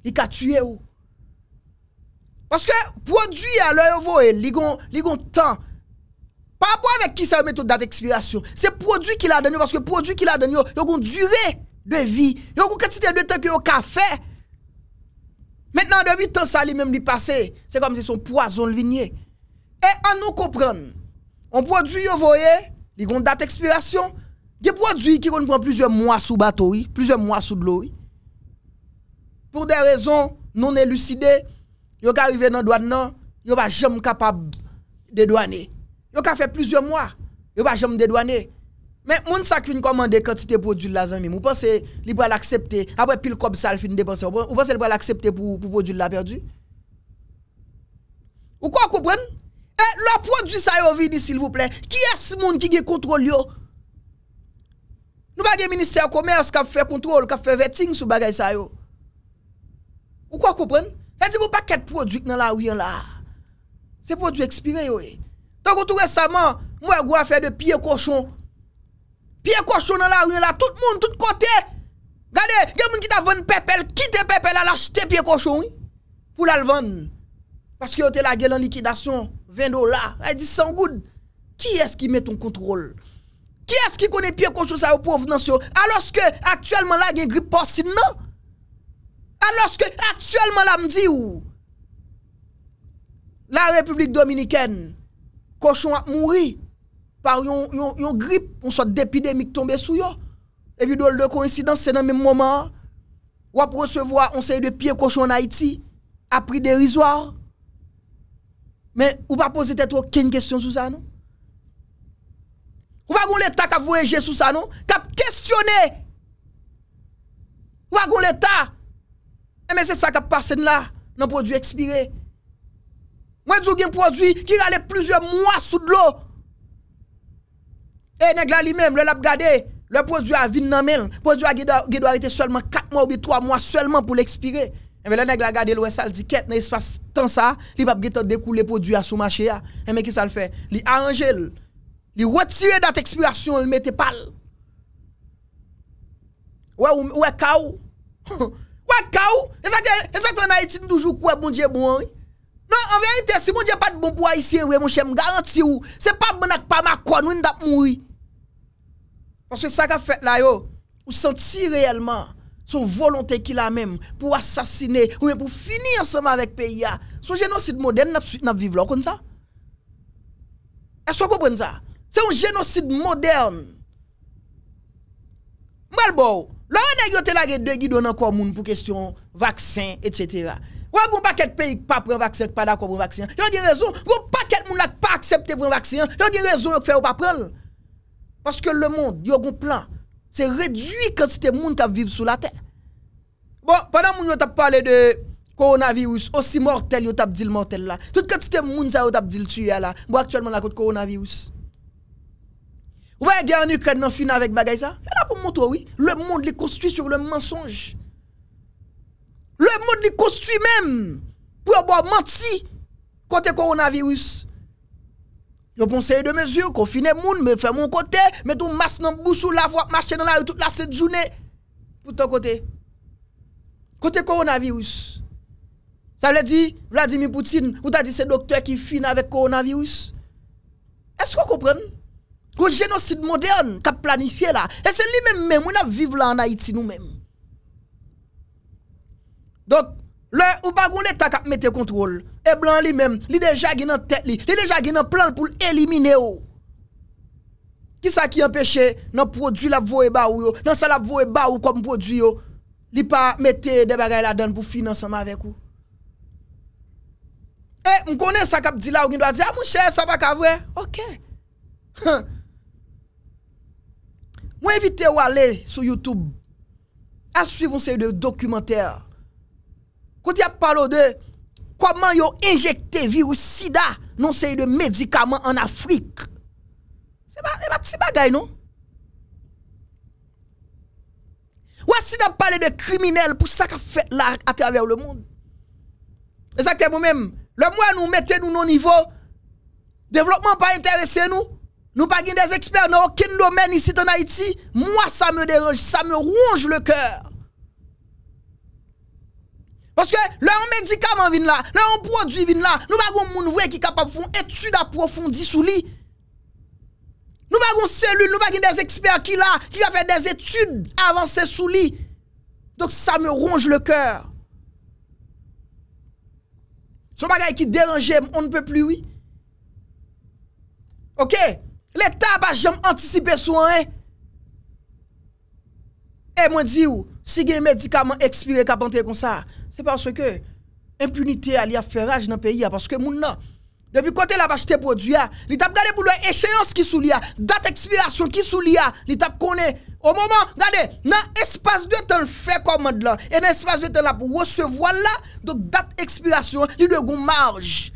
il a tué ou. Parce que produit à l'œil voyez, il a temps. Par rapport avec qui ça méthode date d'expiration, c'est produit qu'il a donné parce que produit qu'il a donné, il a une durée de vie, il a une quantité de temps qu'il a fait. Maintenant, depuis le temps ça lui-même passé, c'est comme si son poison ligné Et à nous comprendre, on produit, vous voyez, il a une date d'expiration, des produits qui pris plusieurs mois sous bateau, plusieurs mois sous de l'eau. Pour des raisons non élucidées, ils ka arrivé dans douane ils ne pas jamais capable de douaner. Ils ont fait plusieurs mois, ne pas jamais dédouaner. Mais les gens qui commande quantité produit la produits, vous pensez qu'ils va l'accepter après pile comme ça fin dépenser. Vous pensez qu'ils va l'accepter pour pour produit là perdu Ou quoi comprendre Et eh, leur produit ça yo s'il vous plaît. Qui est ce monde qui le contrôle Nou bagye minister komers kap fè kontrol, kap fè vetting sou bagay sa yo. Ou kwa koupren? E di wou paket prodjik nan la ouyen la. Se prodjik ekspire yo e. Tan koutou resaman, mwen gwa fè de piye kochon. Piye kochon nan la ouyen la, tout moun, tout kote. Gade, gen moun ki ta ven pepel, kite pepel al achete piye kochon. Pou la l ven. Paske yo te la gelan likidasyon, ven do la. E di sangoud, ki eski me ton kontrol? Ki eski konen piye kochon sa yo prov nan syo? Aloske aktuelman la gen gripe por si nan? Aloske aktuelman la mdi ou? La Republik Dominikène Kochon a mouri Par yon gripe On sa depidemik tombe sou yo E vi dole de koinsidans se nan menmouman Ou ap resevo a onseye de piye kochon nan Haiti A pri derizwa Men ou pa pose tete ou ken kestyon sou sa nan? Ouwa goun leta kap voyeje sou sa nou? Kap kestyone! Ouwa goun leta! Eme se sa kap pasen la nan prodjou ekspire. Mwen djou gen prodjou ki rale plizye mwa sou dlo. E neg la li mem, lè lap gade, lè prodjou a vin nan men. Prodjou a gido eh, a ite solman 4 mwa oubi 3 mwa solman pou l'ekspire. Eme le neg la gade lè wè sal diket nan y espase tan sa, li pap gita dekou lè prodjou a sou ma che ya. Eme ki sal fe? Li a anjel! Li retire date expiration, le mette pas Ouais, ouais, kaou. <laughs> ouais, kaou. c'est ça qu'on a dit toujours quoi, bon Dieu, bon. Hein. Non, en vérité, si mon Dieu pas de bon pour haïtien, ouais, mon cher, me garantis ou, c'est pas bon ak pas ma quoi, nous n'dap Parce que ça qu'a fait là, yo, ou senti réellement son volonté qu'il a même pour assassiner ou pour finir ensemble avec pays. Son génocide moderne, n'a pas vivre là comme ça. Est-ce que vous comprenez ça? Se yon genosid moderne. Mwal bò, lò yon neg yote la red de gi donan kwa moun pou kesyon vaksin, etc. Wò yon baket peyi kwa pre vaksin, kwa da kwa pre vaksin. Yon di rezon, yon baket moun la kwa aksepte pre vaksin. Yon di rezon yon fè yon pa prel. Paske lè moun, di yon gon plan, se redwi kwa site moun kwa vive sou la tè. Bon, padan moun yon tap pale de koronavirus, osi mortel, yon tap dil mortel la. Sout kwa site moun sa yon tap dil tuyala, mwa aktualman la kote koronavirus. Wè gè an yu kèd nan fin avèk bagay sa? Yè la pou mwot wè wè. Le mwot li konstwi sur le mensonj. Le mwot li konstwi mèm. Pwè wè wè wè manti. Kote koronavirus. Yo ponseye de mezur. Kofine moun. Mè fè mwon kote. Mè tou mas nan bouchou la vwa. Mas chè nan la wè tout la sèdjounè. Poutan kote. Kote koronavirus. Sa wè di? Wè la di mi poutin. Wè ta di se doktè ki fin avèk koronavirus. Esk wè kouprenn? Ko genosid modern kap planifiye la. E se li men men mwen ap vive la an Haiti nou men. Dok, le ou bagoun etak ap mette kontrol. E blan li men, li deja gen an tek li. Li deja gen an plan pou l'elimine yo. Ki sa ki anpeche nan prodwi la vowe ba ou yo. Nan sa la vowe ba ou kom prodwi yo. Li pa mette deba gaya la den pou finan seman eh, vek yo. E, mkone sa kap di la ou gen do a di, a ah, mwen che, sa bak avwe. Ok. Haan. Mwen evite wale sou Youtube a suivon sey de dokumenter kouti ap pale o de koman yo injekte viru sida non sey de medikaman an Afrik. Sey ba ti bagay nou? Non? Wasey da pale de kriminel pou sak a fe la atraver le moun. E sak e mwen menm. Le mwen nou mette nou nou nivou devlopman pa interese nou. Nou pa gin des eksper nan okin domen Isi ton Haiti Mwa sa me deranj, sa me ronj le kèr Paske lè an medikaman vin la Lè an prodwi vin la Nou pa goun moun vwe ki kapap foun etude aprofondi sou li Nou pa goun selul, nou pa gin des eksper ki la Ki va fè des etude avanse sou li Dok sa me ronj le kèr Sou bagay ki deranjè, moun ne pè pli wè Ok Le ta apaj jom antisipe souan e. E eh, mwen di ou, si gen medikaman ekspire kapante kon sa, se pa woswe ke impunite a li aferaj nan peyi a. Paske moun nan, depi kote la apaj te podu ya, li tap gade pou lwa echeyans ki sou li ya, dat ekspiration ki sou li ya, li tap kone, o mouman, gade, nan espase dwe tan fè komand lan, e nan espase dwe tan la pou wosevo la, dok dat ekspiration, li dwe goun marj.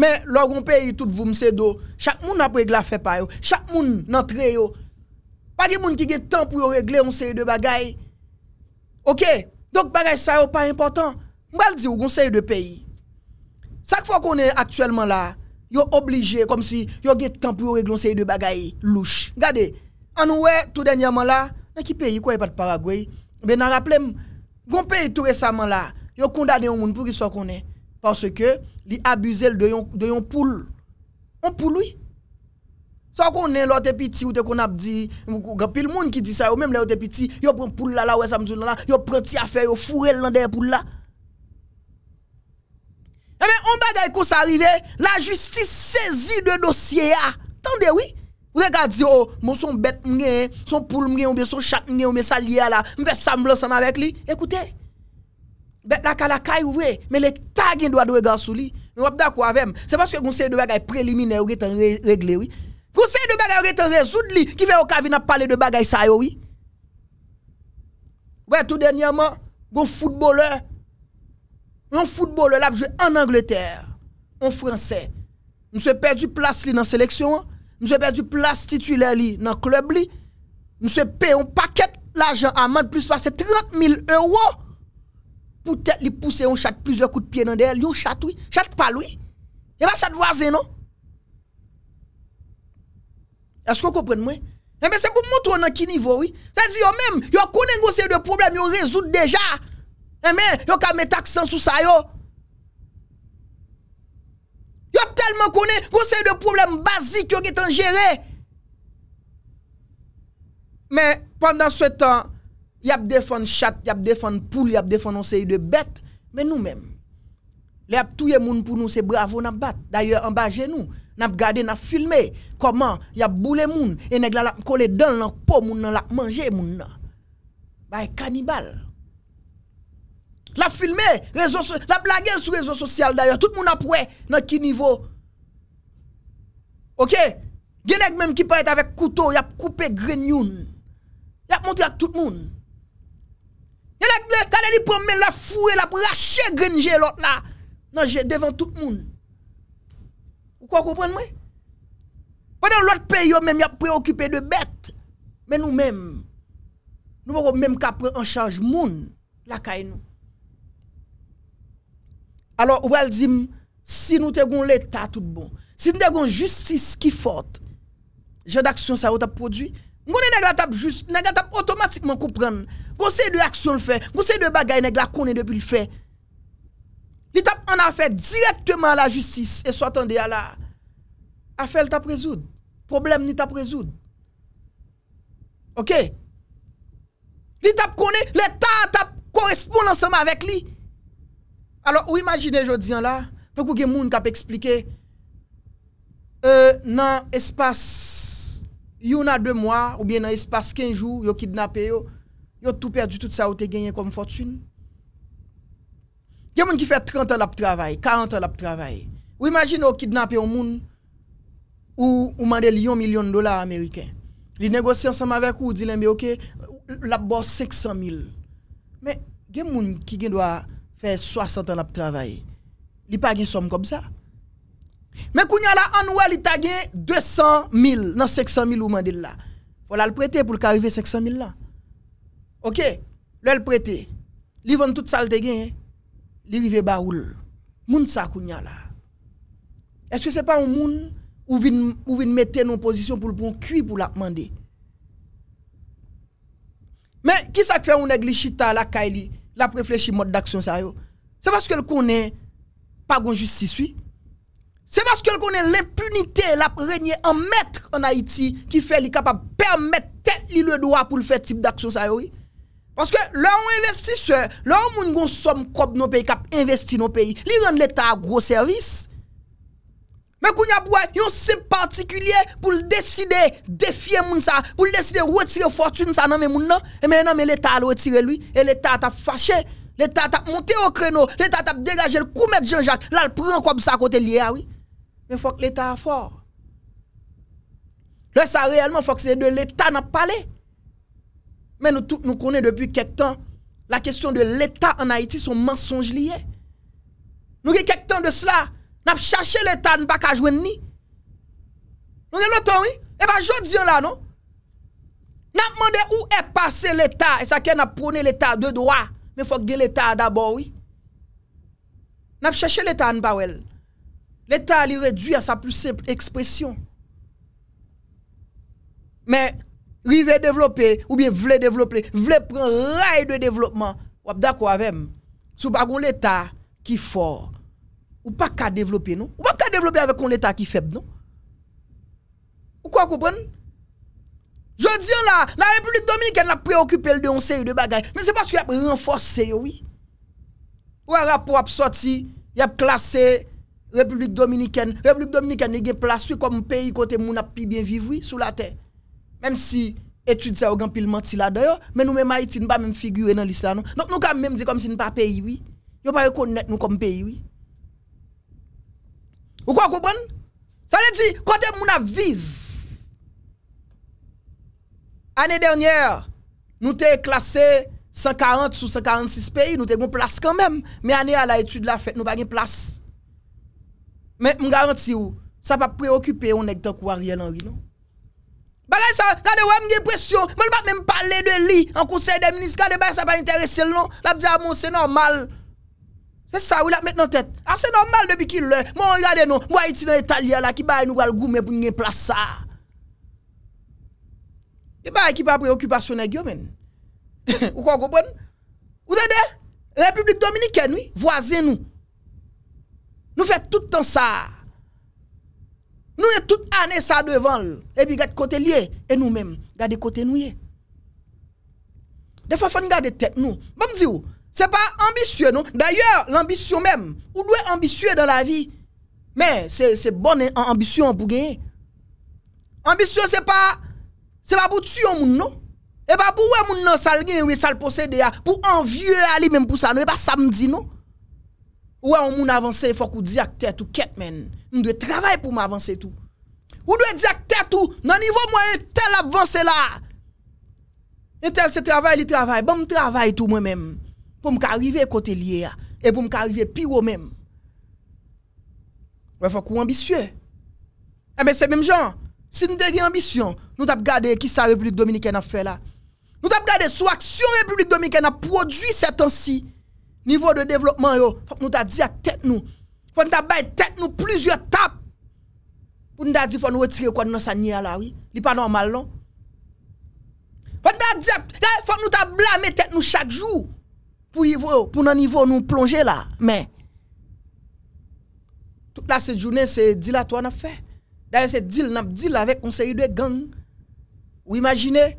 Mè lò goun peyi tout voun mse do Chak moun apwe glafè pa yo Chak moun nan tre yo Pa ge moun ki ge tan pou yo regle onseye de bagay Ok Dok bagay sa yo pa important Mbal di ou gounseye de peyi Sak fò konè aktuelman la Yo oblije kom si yo ge tan pou yo regle onseye de bagay Louche Gade an wè tout denyaman la Mwen ki peyi kwen pat paragwe Mwen nan rappele mwen Goun peyi tout resaman la Yo kondade yon moun pou ki so konè Pansè ke li abuzèl de yon poule. Yon poule wè. Sò konen lò te piti ou te konap di, moun ki di sa yo, mèm lò te piti, yo pren poule la la eh wè samzou nan la, yo pren ti afer, yo furel nan de poule la. E mè, on bagay kousa arrive, la justice sezi de dosye ya. Tande wè. Wè gà di yo, moun son bet mwen, son poule mwen, mwen son chak mwen, mwen salye ya la, mwen fè sam blan san avèk li. Ekoutè, ekoutè, mais la ouvre, mais les tags doit de regard sous lui. d'accord avec C'est parce que conseil de bagaille préliminaire est en réglé oui. Conseil de bagaille est en résoudre qui veut au cas parler de bagaille ça oui. Ouais, tout dernièrement, un footballeur un footballeur l'a joué en Angleterre, en français. Nous avons perdu place dans la sélection, nous avons perdu place titulaire dans le club. Nous avons payé un paquet d'argent amende plus de 30 000 euros pou tè li pousse yon chate plusieurs kout piè nan der, yon chate ouy, chate pal ouy, yon va chate vwazè non? Est-ce yon kompren mwen? Eh eme, se pou moutron nan ki nivou ouy, se zi yon mèm, yon konen gosey de problem, yon rezoute deja, eme, eh yon ka met aksan sou sayo. Yon telman konen gosey de problem basik yon getan jere. Eme, mè, pandan sou etan, y a défendre chat, y a défendre poule, y a défendre une série de bêtes, mais nous-mêmes les tout le monde pour nous c'est bravo n'a bat. D'ailleurs en bas nous, n'a regardé, n'a filmé comment y a boulé moun et nèg la collé dans la peau moun la manger moun. Bah cannibale. La filmé, réseau so, la blague sur réseaux sociaux d'ailleurs, tout le monde a poué dans qui niveau. OK Genèg nèg même qui peut être avec couteau, y a coupé youn Y a à tout le monde. Ya la kade li pou men la fure la pou rache genje lot la. Nan je devan tout moun. Ou kwa kompren mwen? Ou nan lot peyo men mi ap preokipe de bet. Men nou men. Nou wakon men kapre an chanj moun la kay nou. Alors ou al zim si nou tegon l'Etat tout bon. Si nou tegon justice ki fort. Je d'aksyon sa wot ap prodwi. Mweni neg la tap just, neg la tap otomatikman koupren. Mwen se de aksyon l fè, mwen se de bagay neg la konen depil fè. Li tap an a fè direktman la justis, e swat an de a la. A fè l tap rezoud, problem ni tap rezoud. Ok? Li tap konen, le ta tap koresponde ansama vek li. Alo ou imagine jodi an la, fè kou gen moun kap eksplike, e euh, nan espas, yon a deux mois, ou bien dans l'espace 15 jours, yon kidnappé yo, yon tout perdu tout ça ou te gagné comme fortune. Y a moun qui fait 30 ans de travail, 40 ans de travail. Ou imagine yon kidnappé un moun, ou, ou mande li million de dollars américains. Li négocie ensemble avec ou, dit mais ok, la bosse 500 000. Mais, y a moun qui doit faire 60 ans de travail. Li pas une somme comme ça. Mais qu'on y a là, il a 200 000 non 500 000 ou mandel là. Faut le prêter pour arriver 500 000 là. OK, là le prêter. Il vend toute salle de baoul. Moun sa qu'on y a là. Est-ce que ce n'est pas un monde où vin ou une mettre nos positions pour le bon cuit pour la demander Mais qui ça fait on nèg chita la kaili, la réfléchi mode d'action ça C'est parce que le connaît pas bon justice oui. Se baske l konen l impunite, l ap renyen an metre an Haiti ki fe li kapap permette tet li le doa pou l fet tip d'aksyon sa yoy. Baske l an investisseur, l an moun goun som krop nou peyi kap investi nou peyi, li ren l etat a gros servis. Mè kounyap wè, yon se partikulye pou l deside defye moun sa, pou l deside wetire fortun sa nan mè moun nan. E mè nan mè l etat al wetire lui, e l etat ap fache, l etat ap monte o kreno, l etat ap degaje l koumèd Jean-Jacques, l al pren krop sa kote li ya wè. men fòk l'Etat a fòr. Lè sa reèlman fòk se de l'Etat nan pale. Men nou konè depi kek tan, la kèsyon de l'Etat an Haiti son mensonj liye. Nou gen kek tan de sla, nap chache l'Etat nan bak a jwen ni. Nou gen lò tan wè, e ba jwè diyon la non. Nap mwande ou e pase l'Etat, e sa kè nap pwone l'Etat de dwa, men fòk gen l'Etat d'abò wè. Nap chache l'Etat an ba wèl. L'État est réduit à sa plus simple expression. Mais, veut développer, ou bien voulez développer, veut prendre rail de développement, ou d'accord avec moi. Sous l'État qui est fort, ou pas qu'à développer, non? Ou pas qu'à développer avec un État qui est faible, non? Ou quoi comprendre? Je dis là, la République dominicaine a préoccupé de une de bagaille. Mais c'est parce qu'il a renforcé, oui. Ou un rapport a sorti, il a classé République dominicaine, République dominicaine est placée comme pays côté moun a pi bien vivre sur la terre. Même si étude ça grand pile menti là mais nous même Haïti pas même figurer dans l'histoire. non. Donc nous quand même dire comme si nous pas pays oui. Yo pas reconnaître nous comme pays oui. Ou quoi comprendre Ça veut dire côté moun a vivre. Année dernière, nous t'es classé 140 ou 146 pays, nous avons une place quand même, mais année à l'étude la fête, nous pas une place. Men, m garanti ou, sa pa pre-okupé ou nek to kwa rye nan ri nou. Ba gade sa, gade wè m nye presyon, mèl bat mèm pale de li an konsey de minis, gade bè sa pa n'interese l nou, la ah, bè bon, di ah, non. a moun, se normal. Se sa wè l ap met nan tèt. A, se normal debi ki l lè, mèl yade nou, m wè iti nan etalye la, ki bè yè nou wèl goumè pou nye plasa. E bè yè ki pa pre-okupasyon e gyò men. Ou kwa koupon? Ou dè dè? Republik Dominikè nou, vwazè nou. Nous faisons tout le temps ça. Nous sommes toute année ça devant. Et puis, gardez côté lié. Et nous-mêmes, garde côté nous. Des fois, il faut garder tête nous. Bon, dire, c'est pas ambitieux, non? D'ailleurs, l'ambition même, on doit être ambitieux dans la vie. Mais c'est bon bonne ambition pour gagner. Ambition, c'est pas, pas pour tuer un monde, non? Et pas pour monde, moun nan ou gen, oui, posséder, pour envieux aller même pour ça, non? Et pas samedi, non? Ouè, ou moun avanse, fòk ou diakte tout ket men. Nou dwe travay pou m avanse tout. Ou dwe diakte tout nan nivou mwen yon tel avanse la. Yon tel se travay li travay. Bè m travay tout mwen men. Pou m ka arrive kote liye ya. E pou m ka arrive pi wò men. Ouè, fòk ou ambisye. E mè se mèm jan. Si nou dwe ri ambisyon, nou tap gade ki sa Republik Dominikè na fè la. Nou tap gade sou aksyon Republik Dominikè na prodwi se tan si. niveau de développement, yo, faut que nous t'a dit à tête nous. Faut nous t'a tête nous plusieurs tapes. Pour nous t'a dit, faut nous retirer quoi dans sa là, oui. n'est pas normal, non? Faut nous t'a eh, faut nous t'a blâmer tête nous chaque jour. Pour niveau, pour niveau nous plonger là. Mais, toute la cette journée, c'est deal à n'a fait. D'ailleurs, c'est deal, n'a deal avec conseil de gang. Vous imaginez?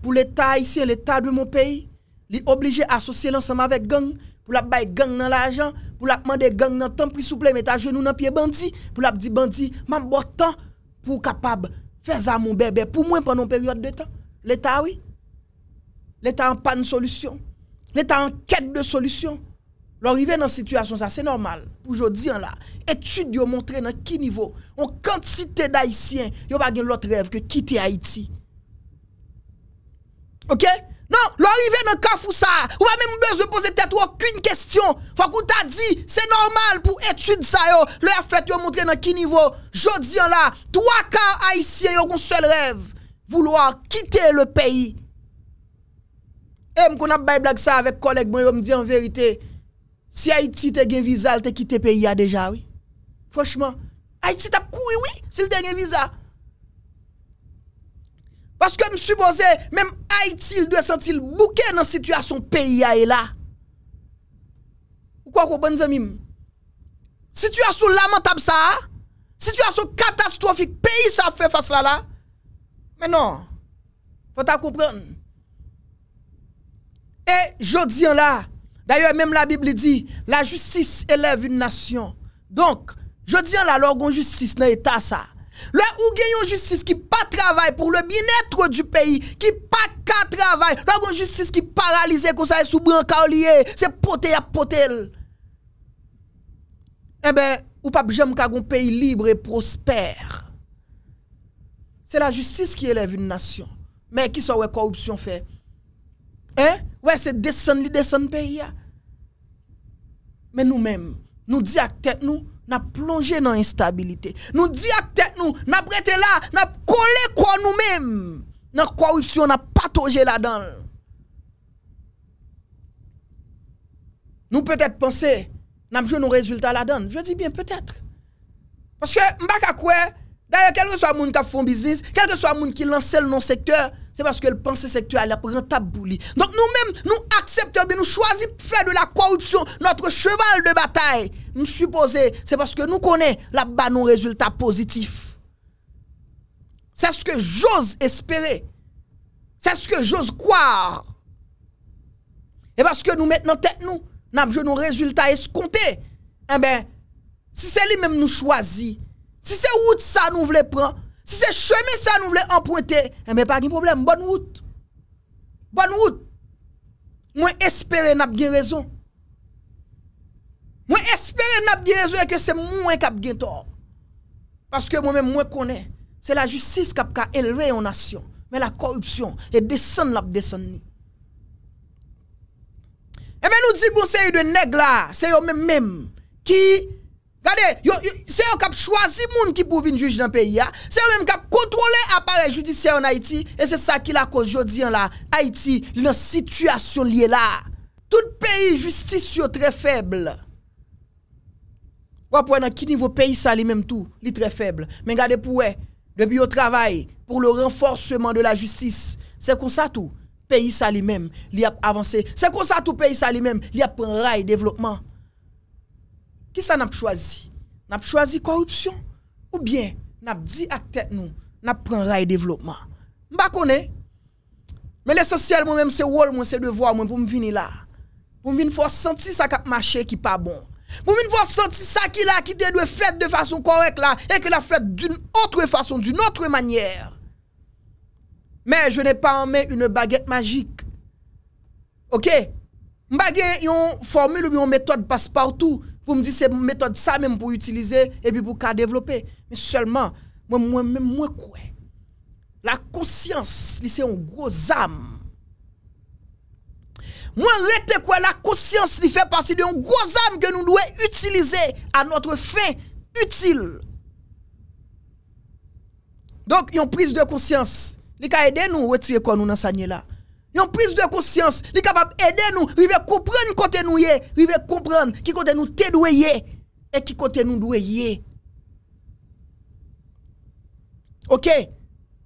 Pour l'État ici, l'État de mon pays, il est obligé d'associer l'ensemble avec gang pour la baye gang dans l'argent, pour la demander gang dans temps prix souple mettre à genoux dans pied bandit, pour la dire bandit, pas bon temps pour capable faire ça mon bébé pour moi pendant une période de temps. L'état oui. L'état en panne solution. L'état en quête de solution. L'arrivée dans situation ça c'est normal. Pour aujourd'hui là, étude montre montrer dans qui niveau en quantité d'haïtiens, yo pas l'autre rêve que quitter Haïti. OK non, l'arrivée dans le cafou ça, ou pas même besoin de poser tête aucune question. Faut qu'on t'a dit, c'est normal pour étude ça yo. Le fait yo montrer dans quel niveau. Jodi là, trois quarts haïtiens yo un seul rêve, vouloir quitter le pays. Et eh, m'kon a bay blague ça avec collègue moi me dit en vérité, si Haïti te gen visa, te le pays déjà oui. Franchement, Haïti t'a couru oui, s'il le gen visa. Parce que je suppose, même Haïti doit sentir le bouquet dans la situation pays et là. Pourquoi vous bonnes amis? Situation lamentable ça, hein? situation catastrophique, pays ça fait face là là. Mais non, faut comprendre. Et je dis là, d'ailleurs même la Bible dit, la justice élève une nation. Donc, je dis là, l'orgon justice dans l'état ça. Le ou gen yon justice ki pa travay Pour le binetre du peyi Ki pa ka travay La goun justice ki paralize Kousa e sou brankan liye Se pote ya pote Ebe eh ou pap jem ka goun peyi libre E prospere Se la justice ki eleve yon nation Men ki sawe korupsyon fe Eh? We se desen li desen peyi ya Men nou men Nou diakte nou na plonje nan instabilite. Nou di ak tek nou, na brete la, na kole kwa nou mem, nan kwa wisyon na patoje la dan. Nou petet pense, nan mjou nou rezultat la dan. Je di bien, petet. Paske mbak akwe, D'ailleurs, quel que soit le monde qui fait business, quel que soit le monde qui lance le non-secteur, c'est parce que le pensée secteur est rentable Donc nous-mêmes, nous acceptons, bien nous choisissons de faire de la corruption notre cheval de bataille. Nous supposons, c'est parce que nous connaissons là-bas nos résultats positifs. C'est ce que j'ose espérer. C'est ce que j'ose croire. Et parce que nous en tête nous, nous avons nos résultats escomptés. Eh bien, si c'est lui-même nous choisit, si c'est route ça nous voulons prendre, si c'est chemin ça nous voulons emprunter, eh bien, pas de problème, bonne route. Bonne route. Moi, espérer n'a bien raison. Moi, espérer n'a bien raison et que c'est moi qui a bien tort. Parce que moi-même, moi connais, c'est la justice qui a élevé en nation. Mais la corruption, elle descend, la descend. Et eh bien, nous disons que c'est de nègres là, c'est eux-mêmes qui Gade, se yo kap chwazi moun ki pou vin juj nan peyi ya. Se yo men kap kontrole apare judisyen an Haiti. E se sa ki la kos jodi an la. Haiti, li nan situasyon li e la. Tout peyi justisyon tre feble. Wap wè nan ki nivou peyi sa li menm tou, li tre feble. Men gade pou wè, debi yo travay, pou le renforceman de la justis, se kon sa tou, peyi sa li menm, li ap avanse. Se kon sa tou, peyi sa li menm, li ap en ray devlopman. Qui ça n'a pas choisi N'a pas choisi corruption ou bien n'a dit à tête nous, n'a un rail développement. sais connais. Mais l'essentiel moi même c'est rôle moi c'est devoir pour me venir là. Pour me venir sentir ça qui marché qui pas bon. Pour me voir sentir ça qui là qui doit fait de façon correcte là et que la fait d'une autre façon, d'une autre manière. Mais je n'ai pas en main une baguette magique. OK? pas une formule ou une méthode passe-partout vous me dire c'est méthode ça même pour utiliser et puis pour qu'à développer mais seulement moi moi même moi quoi la conscience c'est un gros âme moi rete quoi la conscience qui fait partie d'un gros âme que nous devons utiliser à notre fin utile donc une prise de conscience les ka aider nous retirer quoi nous dans là Yon pris de konsyans. Li kapap ede nou. Ri ve kompren nou kote nou ye. Ri ve kompren. Ki kote nou te douwe ye. E ki kote nou douwe ye. Ok.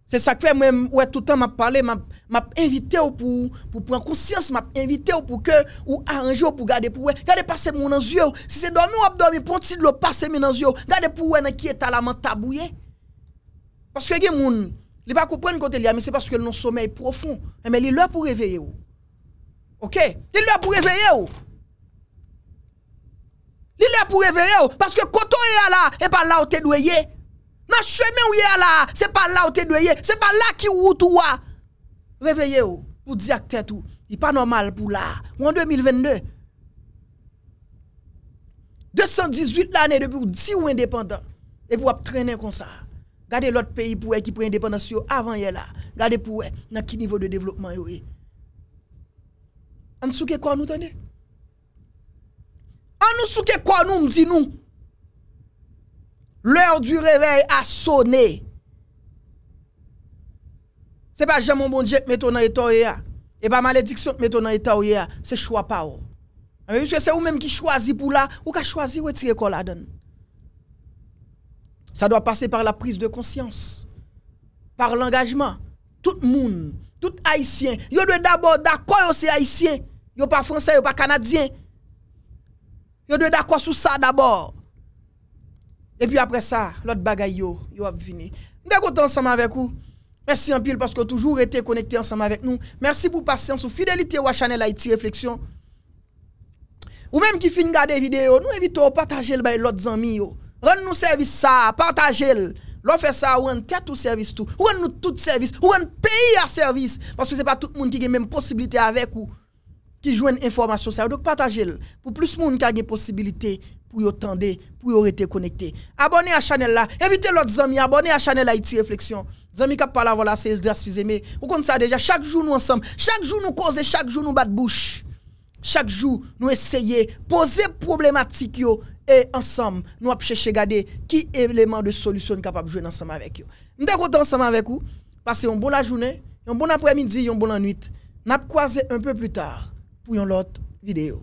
Se sakwe mwen oue toutan map pale. Map invite ou pou pou pran konsyans. Map invite ou pou ke ou a anjou pou gade pou oue. Gade pase moun anzyou. Se se dormi ou ap dormi. Ponte si dlo passe moun anzyou. Gade pou oue nan ki e talaman tabou ye. Paske gen moun. Il pas comprendre côté mais c'est parce que non sommeil profond. Eh, mais il est pour réveiller OK Il est pour réveiller Il est pour réveiller parce que quand on est là et pas là où tu dois Dans chemin où est là, c'est pas là où tu dois c'est pas là qui ou toi. Réveiller pour dire que tout. Il pas normal pour là. En 2022 218 l'année depuis 10 ou indépendant et pour traîner comme ça. Gardez l'autre pays pour qui prend indépendance avant elle. là. Gardez pour dans quel niveau de développement yo est. En dessous quoi nous tenez En souke quoi nous dit nous L'heure du réveil a sonné. C'est pas jamais mon bon Dieu qui met dans et pas malédiction qui met dans hier, c'est choix pas. Mais monsieur c'est vous même qui choisit pour là, ou qui choisi retirer quoi là dedans ça doit passer par la prise de conscience, par l'engagement. Tout le monde, tout haïtien, yo doit d'abord d'accord c'est haïtien. Yo pas français, yo pas canadien. Yo doit d'accord sur ça d'abord. Et puis après ça, l'autre bagaille yo, yo vini. content ensemble avec vous. Merci en pile parce que toujours été connecté ensemble avec nous. Merci pour patience ou fidélité ou à Chanel Haïti Réflexion. Ou même qui de garder vidéo, nous invitons à partager le bail l'autre Rendre nous service ça, partagez-le. L'offre ça, ou en tête tout service tout. Ou nous tout service. Ou en pays à service. Parce que ce n'est pas tout le monde qui a même possibilité avec ou qui joue une information ça. Donc partagez-le. Pour plus de monde qui a possibilité pour y attendre, pour y rester connecté. Abonnez à la chaîne là. Invitez l'autre amis, abonnez à la chaîne là, Haïti Réflexion. Zami qui parlent c'est la vous Fizeme. Ou comme ça déjà, chaque jour nous ensemble. Chaque jour nous causons, chaque jour nous bat bouche. Chaque jour nous essayons poser problématique yo et ensemble, nous allons chercher à qui élément de solution capable de jouer ensemble avec vous. Nous sommes ensemble avec vous. Passez une bonne journée, un bon après-midi, une bonne nuit. Nous croisé un peu plus tard pour une autre vidéo.